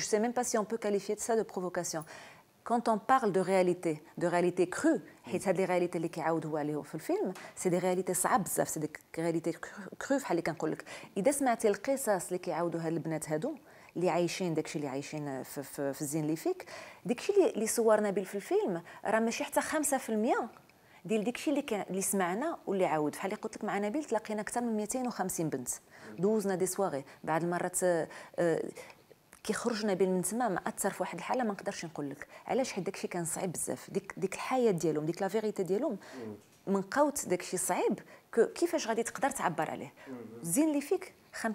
sais même pas si on peut qualifier de ça de provocation. quand on parle de réalité, de réalité crue, mm. حيت هاد لي رياليتي اللي هو عليهم في الفيلم سي دي رياليتي صعب بزاف سي دي رياليتي كرو بحال اللي كنقول لك اذا سمعتي القصص اللي كيعاودوها البنات هادو اللي عايشين داكشي اللي عايشين في, في, في الزين اللي فيك داكشي اللي, اللي صورنا به في الفيلم راه ماشي حتى 5% ديال داكشي اللي كان اللي سمعنا واللي عاود بحال اللي قلت لك مع نبيل تلاقينا اكثر من 250 بنت mm. دوزنا دي سواغي بعض المرات آه، آه، كي خرجنا بين من تما ما اثر في واحد الحاله ما نقدرش نقول لك علاش حيت داكشي كان صعيب بزاف ديك ديك الحياه ديالهم ديك لا فيغيتي ديالهم من قوت داكشي صعيب كيفاش غادي تقدر تعبر عليه الزين اللي فيك 5%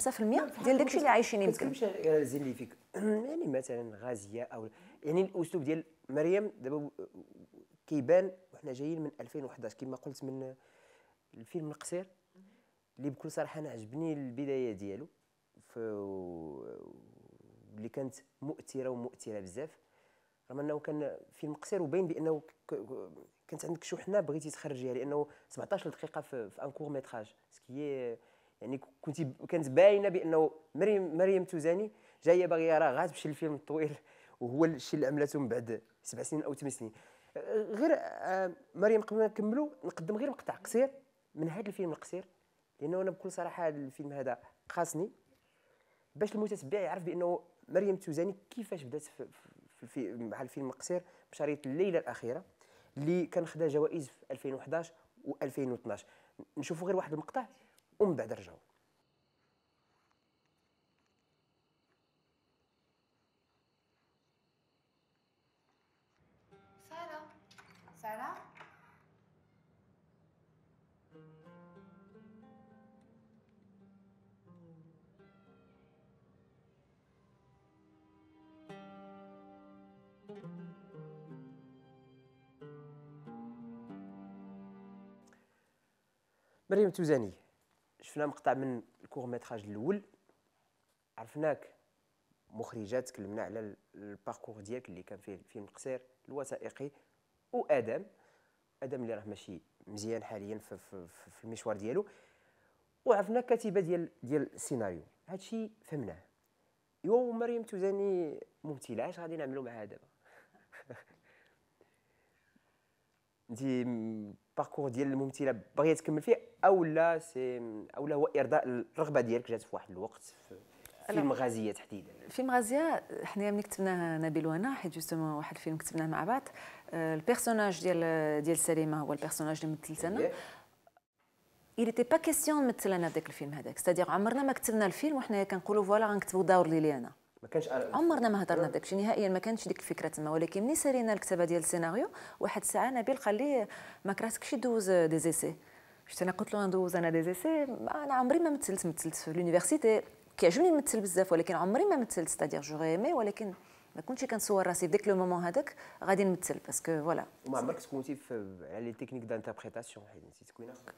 ديال داكشي اللي عايشين يمكن ما الزين اللي فيك يعني مثلا غازيه او يعني الاسلوب ديال مريم دابا كيبان وحنا جايين من 2011 كما قلت من الفيلم القصير اللي بكل صراحه انا عجبني البدايه ديالو اللي كانت مؤثره ومؤثره بزاف رغم انه كان فيلم قصير وباين بانه كانت عندك شحنه بغيتي تخرجيها لانه 17 دقيقه في, ان كور ميتراج سكي يعني كنت كانت باينه بانه مريم مريم توزاني جايه باغيه راه غاتمشي للفيلم الطويل وهو الشيء اللي عملته من بعد سبع سنين او ثمان سنين غير آه، مريم قبل ما نكملوا نقدم غير مقطع قصير من هذا الفيلم القصير لانه انا بكل صراحه الفيلم هذا خاصني باش المتتبع يعرف بانه مريم توزاني كيفاش بدات في, مع الفيلم القصير بشريط الليله الاخيره اللي كان خدا جوائز في 2011 و2012 نشوفوا غير واحد المقطع ومن بعد رجعوا مريم توزاني شفنا مقطع من الكور ميتراج الاول عرفناك مخرجه تكلمنا على الباركور ديالك اللي كان فيه الفيلم قصير الوثائقي وادم ادم اللي راه ماشي مزيان حاليا في, في, في المشوار ديالو وعرفنا كتيبه ديال ديال السيناريو هادشي فهمناه ايوا ومريم توزاني ممثله اش غادي نعملو معها دابا انت الباركور ديال الممثله باغيه تكمل فيه او لا سي او لا هو ارضاء الرغبه ديالك جات في واحد الوقت في فيلم غازيه تحديدا فيلم غازيه حنايا ملي كتبناه نبيل وانا حيت جوستومون واحد الفيلم كتبناه مع بعض البيرسوناج آه، ديال ديال سليمه هو البيرسوناج اللي مثلت انا إيه. il était pas question نمثل انا في ذاك الفيلم هذاك ستادير عمرنا ما كتبنا الفيلم وحنايا كنقولوا فوالا غنكتبوا دور ليلي انا ما كانش عمرنا ما هضرنا بداكشي نهائيا ما كانتش ديك الفكره تما ولكن ملي سالينا الكتابه ديال السيناريو واحد الساعه نبيل قال لي ما كرهتكش دوز دي زيسي شفت انا قلت له ندوز انا دي زيسي انا عمري ما مثلت مثلت في لونيفرسيتي كيعجبني نمثل بزاف ولكن عمري ما مثلت ستادير جوغي ايمي ولكن Mais quand tu as besoin de savoir, dès que le moment est là, tu peux te dire. Et comment tu as fait les techniques d'interprétation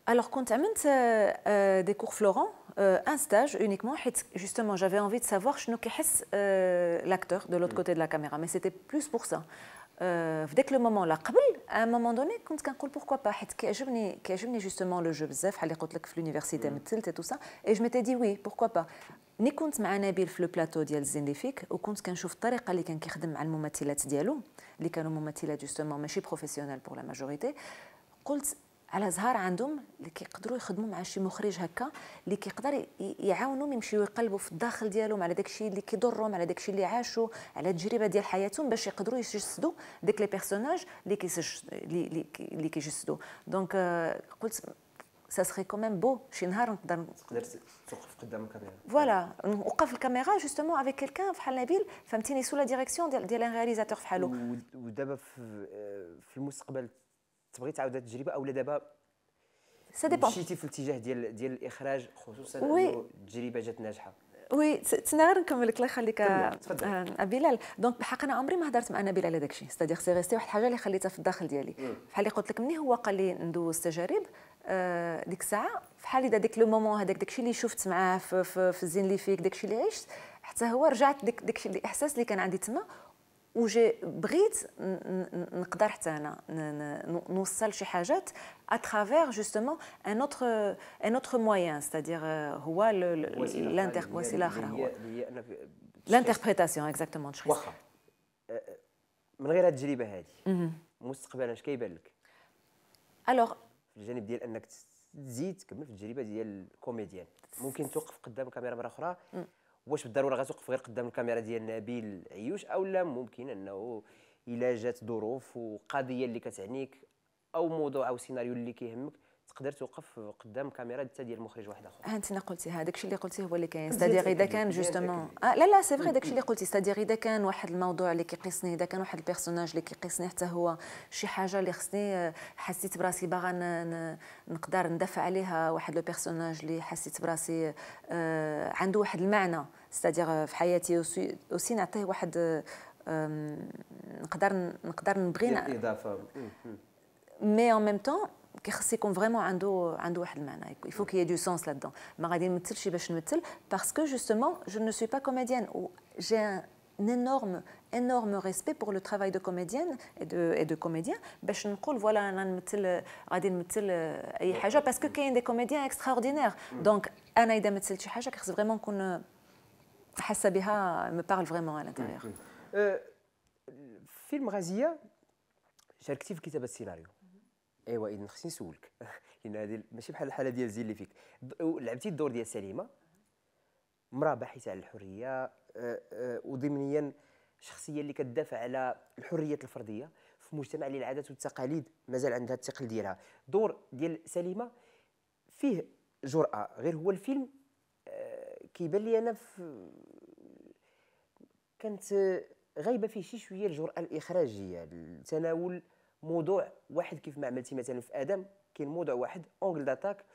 Alors, quand tu as fait des cours Florent, euh, un stage uniquement, justement, j'avais envie de savoir ce que euh, l'acteur de l'autre mm. côté de la caméra, mais c'était plus pour ça. في ذاك لو مومون لا قبل ان مومون دوني كنت كنقول بوركوا با حيت كيعجبني كيعجبني جوستومون لو جو بزاف بحال اللي قلت لك في لونيفرسيتي مثلت تو سا اي جو ميتي دي وي بوركوا با ملي كنت مع نبيل في لو بلاتو ديال زينيفيك وكنت كنشوف الطريقه اللي كان كيخدم مع الممثلات ديالو اللي كانوا ممثلات جوستومون ماشي بروفيسيونيل بور لا ماجوريتي قلت على زهار عندهم اللي كيقدروا يخدموا مع شي مخرج هكا اللي كيقدر يعاونهم يمشيوا يقلبوا في الداخل ديالهم على داك الشيء اللي كيضرهم على داك الشيء اللي عاشوا على التجربه ديال حياتهم باش يقدروا يجسدوا ديك لي بيرسوناج اللي كيسج اللي اللي كيجسدوا دونك آه، قلت سا سخي كوميم بو شي نهار نقدر تقدر توقف قدام الكاميرا فوالا نوقف الكاميرا جوستومون افيك كيلكان فحال نبيل فهمتيني سو لا ديريكسيون ديال ديال ان رياليزاتور فحالو ودابا في المستقبل تبغي تعاود التجربه اولا دابا سا ديبون مشيتي في الاتجاه ديال ديال الاخراج خصوصا انه التجربه جات ناجحه وي تسنى غير نكمل لك الله يخليك آه، آه، بلال دونك بحق انا عمري ما هضرت مع نبيل على داك الشيء ستادير سي غيستي واحد الحاجه اللي خليتها في الداخل ديالي بحال اللي قلت لك مني هو قال لي ندوز تجارب آه، ديك الساعه فحال اذا ديك لو مومون هذاك الشيء اللي شفت معاه في, في, في الزين اللي فيك داك الشيء اللي عشت حتى هو رجعت داك الشيء الاحساس اللي كان عندي تما وجي بغيت نقدر حتى انا نوصل شي حاجات اترافير جوستومون ان اوتر ان اوتر مويان ستادير هو الانتر وسيله اخرى هو لانتربريتاسيون اكزاكتومون تشخيص واخا أه، من غير هذه التجربه هذه مستقبلا اش كيبان لك الوغ الجانب ديال انك تزيد تكمل في التجربه ديال الكوميديان ممكن توقف قدام كاميرا مره اخرى واش بالضروره غتوقف غير قدام الكاميرا ديال نبيل عيوش او لا ممكن انه الى جات ظروف وقضيه اللي كتعنيك او موضوع او سيناريو اللي كيهمك تقدر توقف قدام كاميرا حتى ديال مخرج واحد اخر آه، انت قلتي هذاك الشيء اللي قلتي هو اللي كاين ستادير اذا كان جوستمون آه، لا لا سي فري داك الشيء اللي قلتي ستادير اذا كان واحد الموضوع اللي كيقيسني اذا كان واحد البيرسوناج اللي كيقيسني حتى هو شي حاجه اللي خصني آه، حسيت براسي باغا نقدر ندافع عليها واحد لو بيرسوناج اللي حسيت براسي عنده واحد المعنى ستادير في حياتي اوسي نعطيه واحد نقدر نقدر نبغي اضافه مي ان ميم طون كي خص يكون فريمون عنده عنده واحد المعنى il faut qu'il y ait du sens là-dedans ما غادي نمثل شي باش نمثل parce que justement je ne suis pas comédienne ou j'ai un, énorme énorme respect pour le travail de comédienne et de et de comédien باش نقول voilà انا نمثل غادي نمثل اي حاجه parce que كاين des comédiens extraordinaires donc انا اذا مثلت شي حاجه كيخص vraiment qu'on حاسه بها me parle vraiment à l'intérieur فيلم غازيه شاركتي في كتابه scénario ايوا اذا خصني نسولك لان هذه ماشي بحال الحاله ديال زين اللي فيك لعبتي الدور ديال سليمه مرأة باحثه على الحريه آه، آه، وضمنيا شخصيه اللي كتدافع على الحريات الفرديه في مجتمع اللي العادات والتقاليد مازال عندها الثقل ديالها دور ديال سليمه فيه جرأة غير هو الفيلم آه، كيبان لي انا في كانت غايبه فيه شي شويه الجرأة الاخراجيه التناول موضوع واحد كيف ما عملتي مثلا في ادم كاين موضوع واحد اونغل داتاك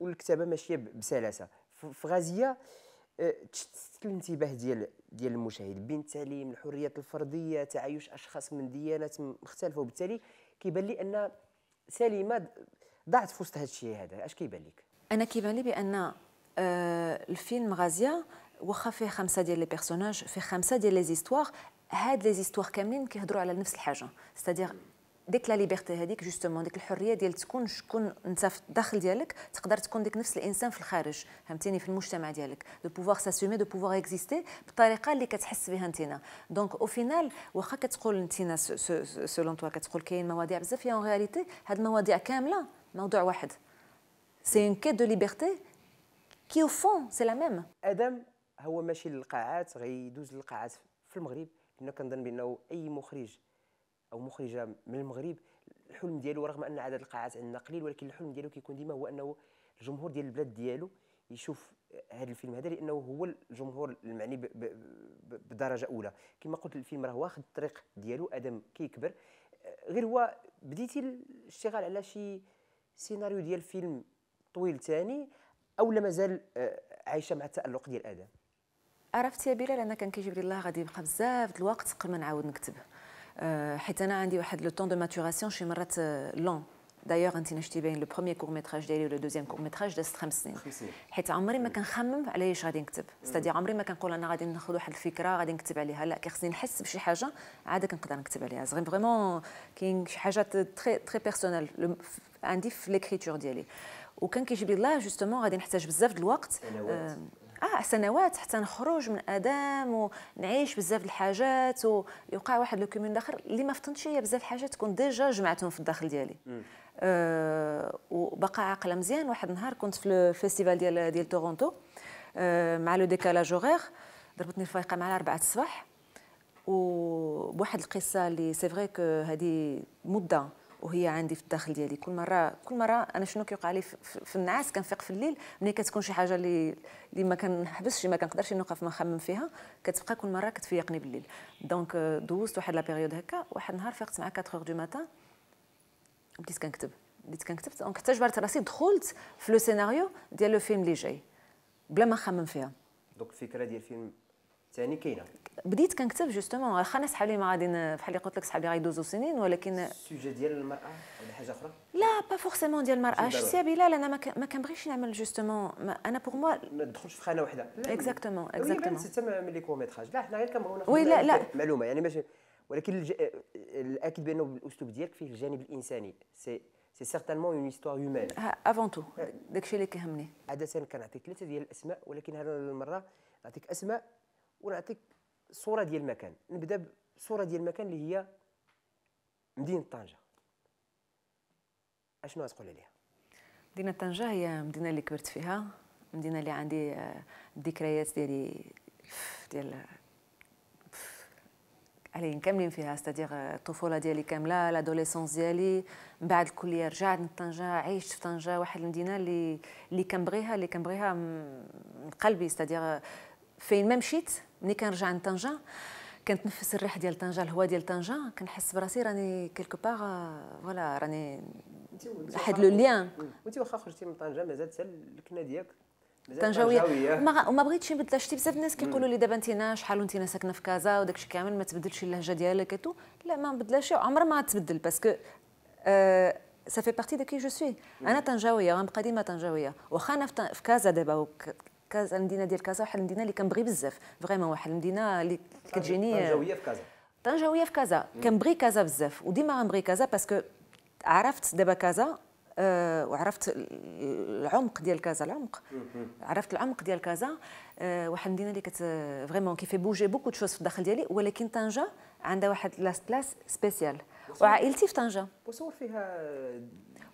والكتابه ماشيه بسلاسه في غازيه آه، تشتت الانتباه ديال ديال المشاهد بين التعليم الحريات الفرديه تعايش اشخاص من ديانات مختلفه وبالتالي كيبان لي ان سليمه ضاعت في وسط هذا الشيء هذا اش كيبان لك انا كيبان لي بان آه، الفيلم غازيه واخا فيه خمسه ديال لي بيرسوناج فيه خمسه ديال لي زيستوار هاد لي زيستوار كاملين كيهضروا على نفس الحاجه ستادير ديك لا ليبرتي هذيك جوستومون ديك الحريه ديال تكون شكون انت في الداخل ديالك تقدر تكون ديك نفس الانسان في الخارج فهمتيني في المجتمع ديالك دو بوفوار ساسومي دو بوفوار اكزيستي بالطريقه اللي كتحس بها انتينا دونك او فينال واخا كتقول انتينا سولون توا كتقول كاين مواضيع بزاف هي اون رياليتي هاد المواضيع كامله موضوع واحد سي اون كيت دو ليبرتي كي او فون سي لا ميم ادم هو ماشي للقاعات غيدوز للقاعات في المغرب لانه كنظن بانه اي مخرج او مخرجه من المغرب الحلم ديالو رغم ان عدد القاعات عندنا قليل ولكن الحلم ديالو كيكون ديما هو انه الجمهور ديال البلاد ديالو يشوف هذا الفيلم هذا لانه هو الجمهور المعني بدرجه اولى كما قلت الفيلم راه واخد الطريق ديالو ادم كيكبر غير هو بديتي الاشتغال على شي سيناريو ديال فيلم طويل ثاني او لا مازال آه، عايشه مع التالق ديال ادم عرفت يا بلال انا كان كيجيب لي الله غادي يبقى بزاف د الوقت قبل ما نعاود نكتب آه، حيت انا عندي واحد لو طون دو ماتوراسيون شي مرات لون دايوغ انت شتي باين لو بروميير كور ميتراج ديالي ولو دوزيام كور ميتراج دازت خمس سنين حيت عمري ما كنخمم على اش غادي نكتب ستادي عمري ما كنقول انا غادي ناخذ واحد الفكره غادي نكتب عليها لا كيخصني نحس بشي حاجه عاد كنقدر نكتب عليها زغير فريمون كاين شي حاجه تري تري بيرسونيل عندي في ليكريتور ديالي وكان كيجيب لي الله جوستومون غادي نحتاج بزاف د الوقت اه سنوات حتى نخرج من ادم ونعيش بزاف الحاجات ويوقع واحد لو كومون داخل اللي ما فطنتش هي بزاف الحاجات تكون ديجا جمعتهم في الداخل ديالي آه وبقى عاقله مزيان واحد النهار كنت في الفيستيفال ديال ديال تورونتو آه مع لو ديكالاج اوغيغ ضربتني الفايقه مع الاربعة الصباح وبواحد القصه اللي سي فري كو هذه مده وهي عندي في الداخل ديالي كل مره كل مره انا شنو كيوقع لي في النعاس كنفيق في الليل ملي كتكون شي حاجه اللي اللي ما كنحبسش ما كنقدرش نوقف نخمم فيها كتبقى كل مره كتفيقني بالليل دونك آه، دوزت واحد لا بيريود هكا واحد النهار فقت مع 4 اور دو ماتان بديت كنكتب بديت كنكتب دونك حتى جبرت راسي دخلت في لو سيناريو ديال لو فيلم اللي جاي بلا ما نخمم فيها دونك الفكره ديال فيلم ثاني كاينه بديت كنكتب جوستومون واخا انا صحابي ما غادي بحال اللي قلت لك صحابي غيدوزوا سنين ولكن السوجي ديال المراه ولا حاجه اخرى لا با فورسيمون ديال المراه شتي بلال انا ما كنبغيش نعمل جوستومون انا بوغ موا ما تدخلش في خانه وحده اكزاكتومون اكزاكتومون حتى من لي كوميتراج لا حنا غير كنبغيو ناخذ وي لا لا معلومه يعني ماشي ولكن الج... الاكد بانه الاسلوب ديالك فيه الجانب الانساني سي سي سيرتانمون اون هيستوار هيومان افون تو داكشي اللي كيهمني عاده كنعطي ثلاثه ديال الاسماء ولكن هذه المره نعطيك اسماء ونعطيك صوره ديال المكان نبدا بصوره ديال المكان اللي هي مدينه طنجه اشنو غتقول عليها مدينه طنجه هي المدينه اللي كبرت فيها المدينه اللي عندي آه، الذكريات ديالي ديال عليهم كاملين فيها ستادير آه، الطفوله ديالي كامله لادوليسونس ديالي من بعد الكليه رجعت لطنجه عشت في طنجه واحد المدينه اللي اللي كنبغيها اللي كنبغيها من قلبي ستادير آه، فين ما مشيت ملي كنرجع لطنجه كنتنفس الريح ديال طنجه الهواء ديال طنجه كنحس براسي راني كيلكو باغ فوالا راني واحد لو ليان وانت واخا خرجتي من طنجه مازال حتى الكنا ديالك طنجاويه وما, وما بغيتش نبدل شتي بزاف الناس كيقولوا لي دابا انت شحال وانت ساكنه في كازا وداك الشيء كامل ما تبدلش اللهجه ديالك اتو لا ما نبدلهاش عمرها ما تبدل باسكو سافي سا بارتي دو كي جو سوي انا طنجاويه غنبقى ديما طنجاويه واخا انا في كازا دابا كازا المدينه ديال كازا واحد المدينه اللي كنبغي بزاف فريمون واحد المدينه اللي كتجيني طنجاويه في كازا طنجاويه في كازا كنبغي كازا بزاف وديما غنبغي كازا باسكو عرفت دابا كازا آه، وعرفت العمق ديال كازا العمق عرفت العمق ديال كازا آه، واحد المدينه اللي كت فريمون كيفي بوجي بوكو دو شوز في الداخل ديالي ولكن طنجه عندها واحد لاست بلاس سبيسيال وعائلتي في طنجه وصور فيها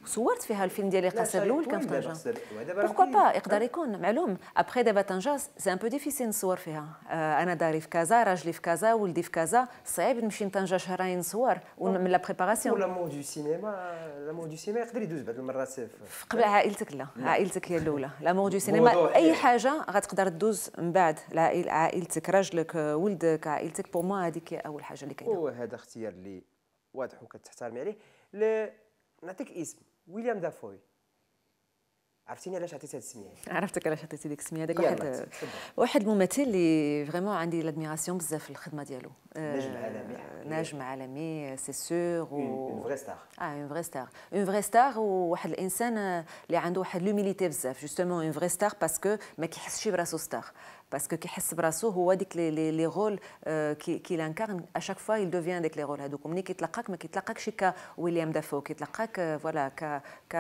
وصورت فيها الفيلم ديالي قصر الاول كان في طنجه با يقدر يكون معلوم ابخي دابا طنجه سي ان بو ديفيسيل نصور فيها آه، انا داري في كازا راجلي في كازا ولدي في كازا صعيب نمشي لطنجه شهرين نصور من لا بريباراسيون ولا دو سينما لامور دو سينما يقدر يدوز بعض المرات في قبل عائلتك لا عائلتك هي الاولى لامور دو سينما اي حاجه غتقدر دوز من بعد عائلتك راجلك ولدك عائلتك بور موا هذيك هي اول حاجه اللي كاينه وهذا اختيار اللي واضح وكتحترمي عليه نعطيك اسم ويليام دافوي عرفتيني علاش عطيت هذه السميه عرفتك علاش عطيتي ديك السميه هذاك واحد واحد الممثل اللي فريمون عندي لادميراسيون بزاف في الخدمه ديالو آه، نجم عالمي نجم عالمي سي سور اون فري ستار اه اون فري ستار اون فري ستار وواحد الانسان اللي عنده واحد لوميليتي بزاف جوستومون اون فري ستار باسكو ما كيحسش براسو ستار باسكو كيحس براسو هو ديك لي لي رول كي لانكارن اشاك فوا يل دوفيان ديك لي رول هذوك ملي كيتلقاك ما كيتلقاكش ويليام دافو كيتلقاك فوالا ك ك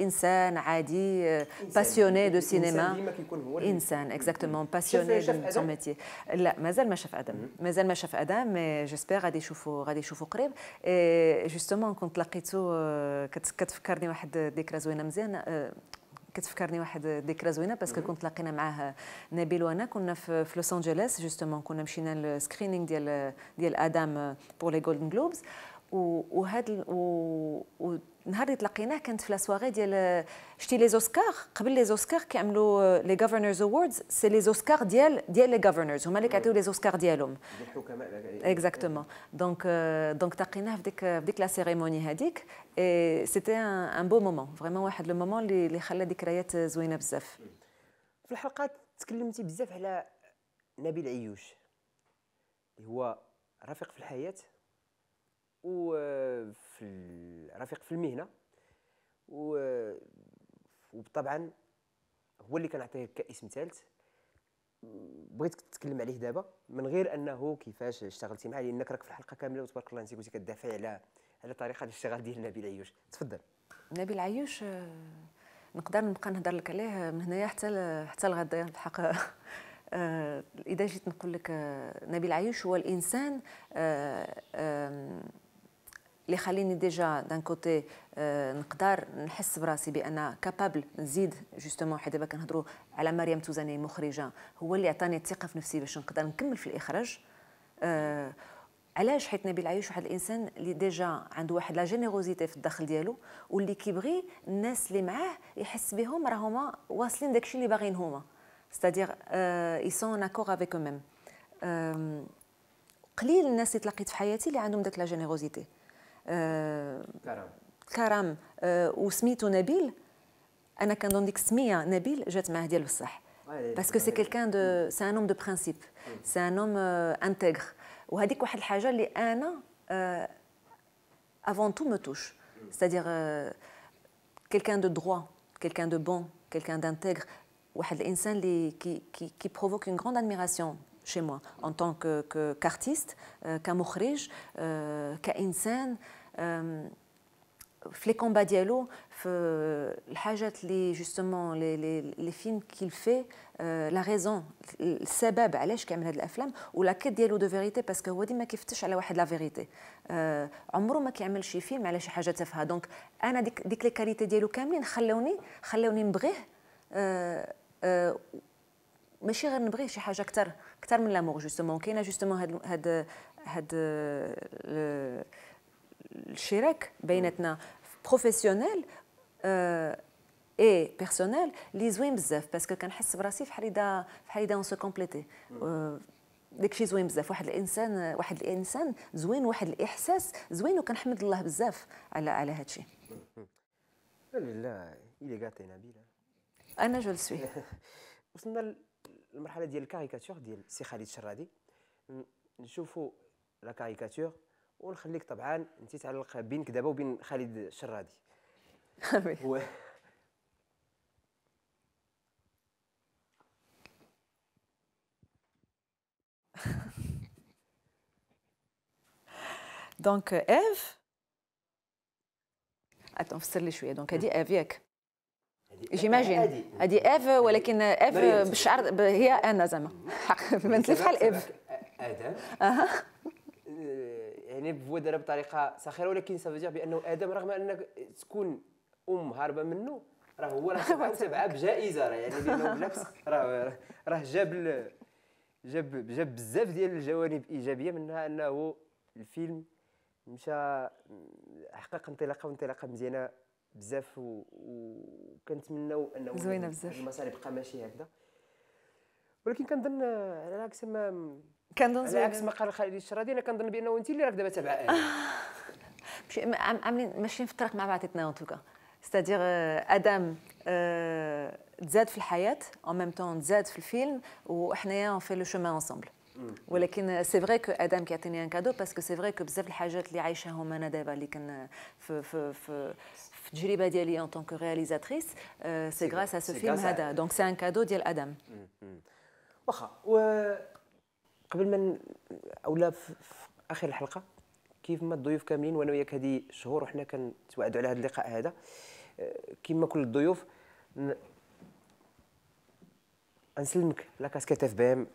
انسان عادي باسيوني دو سينما انسان اكزاكتومون باسيوني دو ميتي لا مازال ما شاف ادم مازال ما شاف ادم مي جيسبيغ غادي يشوفو غادي يشوفو قريب جوستومون كنت لقيتو كتفكرني واحد ذكرى زوينه مزيان كتفكرني واحد ذكرى زوينه باسكو كنت لقينا معاه نبيل وانا كنا في لوس انجلوس جوستومون كنا مشينا للسكرينينغ ديال ديال ادم بور لي جولدن جلوبز وهاد نهار اللي تلاقيناه كانت في لاسواغي ديال شتي لي زوسكار قبل لي زوسكار كيعملوا لي غوفرنرز اووردز سي لي زوسكار ديال ديال لي غوفرنرز هما اللي كيعطيو لي زوسكار ديالهم الحكماء اكزاكتومون دونك دونك تلاقيناه في ديك في ديك لا سيريموني هذيك اي سيتي ان بو مومون فريمون واحد لو مومون اللي خلى ذكريات زوينه بزاف في الحلقات تكلمتي بزاف على نبيل عيوش اللي هو رفيق في الحياه و آه، في رفيق في المهنه و وطبعا هو اللي كنعطيه كاسم ثالث بغيتك تتكلم عليه دابا من غير انه كيفاش اشتغلتي معاه لانك راك في الحلقه كامله وتبارك الله انت قلتي كدافعي على على طريقه الاشتغال ديال نبيل عيوش تفضل نبيل عيوش آه، نقدر نبقى نهضر لك عليه آه، من هنايا حتى حتى الغدا الحق آه، اذا جيت نقول لك نبيل عيوش هو الانسان اللي خليني ديجا دان كوتي آه، نقدر نحس براسي بان كابابل نزيد جوستومون حيت دابا كنهضروا على مريم توزاني مخرجه هو اللي عطاني الثقه في نفسي باش نقدر نكمل في الاخراج آه، علاش حيت نبيل عايش واحد الانسان اللي ديجا عنده واحد لا جينيروزيتي في الدخل ديالو واللي كيبغي الناس اللي معاه يحس بهم راه هما واصلين داكشي اللي باغيين هما ستادير اي سون اكور افيك ميم قليل الناس اللي تلاقيت في حياتي اللي عندهم داك لا جينيروزيتي كرم كرم وسميتو نبيل انا كنظن ديك السميه نبيل جات معاه ديال بصح باسكو سي كيلكان دو سي ان دو برانسيب سي ان اوم انتيغر وهذيك واحد الحاجه اللي انا افون تو مو توش سيتادير كيلكان دو دروا كيلكان دو بون كيلكان دانتيغر واحد الانسان اللي كي كي, كي بروفوك اون غروند ادميراسيون chez moi en tant qu'artiste, que, que, كمخرج كإنسان في لي كومبا ديالو في الحاجات اللي جوستومون لي لي لي فيلم كيل في لا ريزون السبب علاش كيعمل هاد الافلام ولا كيت ديالو دو فيريتي باسكو هو ديما كيفتش على واحد لا فيريتي آه عمرو ما كيعمل شي فيلم على شي حاجه تافهه دونك انا ديك ديك لي كاليتي ديالو كاملين خلوني خلوني نبغيه آه آه ماشي غير نبغيه شي حاجه اكثر اكثر من لامور جوستومون كاينه جوستومون هاد هاد هاد الشراك بيناتنا بروفيسيونيل اي بيرسونيل اللي زوين بزاف باسكو كنحس براسي فحال اذا فحال اذا اون سو كومبليتي داكشي زوين بزاف واحد الانسان واحد الانسان زوين واحد الاحساس زوين وكنحمد الله بزاف على على الشيء الحمد لا الي غاتي نبيله انا جو سوي وصلنا المرحله ديال الكاريكاتور ديال سي خالد الشرادي نشوفوا لا كاريكاتور ونخليك طبعا انت تعلق بينك دابا وبين خالد الشرادي و... دونك اف اتون فسر لي شويه دونك هادي ايف ياك يعني جيماجين هذه اف ولكن اف بالشعر هي انا زعما بنت بحال اف ادم اها آه، يعني بفوا بطريقه ساخره ولكن سافيجيغ بانه ادم رغم انك تكون ام هاربه منه راه هو راه سبعه بجائزه راه يعني لانه بالعكس راه راه جاب جاب جاب بزاف ديال الجوانب ايجابيه منها انه الفيلم مشى حقق انطلاقه وانطلاقه مزيانه بزاف وكنتمناو انه زوينه بزاف المسار يبقى ماشي هكذا ولكن كنظن على عكس ما كنظن على عكس ما قال خالد الشرادي انا كنظن بانه انت اللي راك دابا تابعه ماشي عاملين ماشيين في الطريق مع بعضنا ان توكا ستادير ادم تزاد آه، في الحياه او ميم طون تزاد في الفيلم وحنايا اون في لو شومان انصومبل ولكن سي فري كو ادم كيعطيني ان كادو باسكو سي فري كو بزاف الحاجات اللي عايشاهم انا دابا اللي كان آه، في في في في التجربه ديالي ان طونك رياليزاتريس سي غراس ا سو فيلم هذا دونك سي ان كادو ديال ادم واخا قبل ما اولا في اخر الحلقه كيف ما الضيوف كاملين وانا وياك هذه شهور وحنا كنتوعدوا على هذا اللقاء هذا آه، كما كل الضيوف نسلمك لا كاسكيت اف بي ام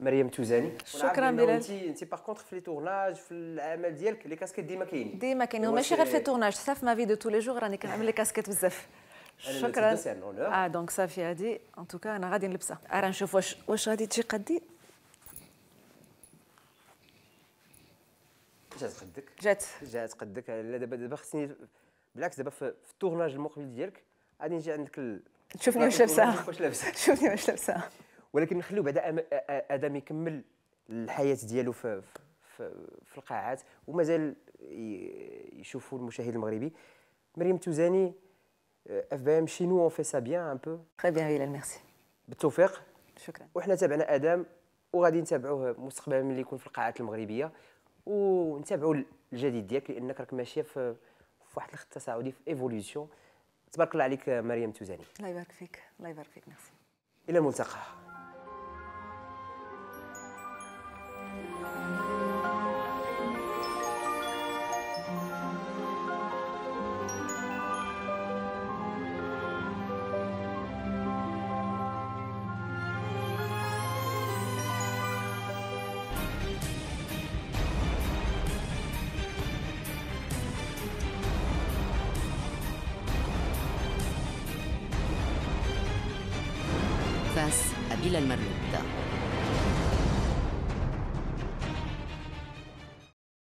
مريم توزاني شكرا بلال انت انت باغ كونتر في لي تورناج في العمل ديالك لي كاسكيت ديما كاينين ديما كاينين وماشي غير في تورناج حتى في ما في دو تو لي جور راني كنعمل لي كاسكيت بزاف شكرا يعني اه دونك صافي هادي ان توكا انا غادي نلبسها راه نشوف واش واش غادي تجي قدي جات قدك جات جات قدك لا دابا دابا خصني بالعكس دابا في التورناج المقبل ديالك غادي نجي عندك تشوفني واش لابسه واش لابسه شوفني واش لابسه ولكن نخليو بعدا ادم يكمل الحياه ديالو في في, القاعات ومازال يشوفوا المشاهد المغربي مريم توزاني اف بي ام شينو اون في سا بيان ان بو تري بيان هلال ميرسي بالتوفيق شكرا وحنا تابعنا ادم وغادي نتابعوه مستقبلا ملي يكون في القاعات المغربيه ونتابعوا الجديد ديالك لانك راك ماشيه في واحد الخط تصاعدي في ايفوليسيون تبارك الله عليك مريم توزاني الله يبارك فيك الله يبارك فيك ميرسي الى الملتقى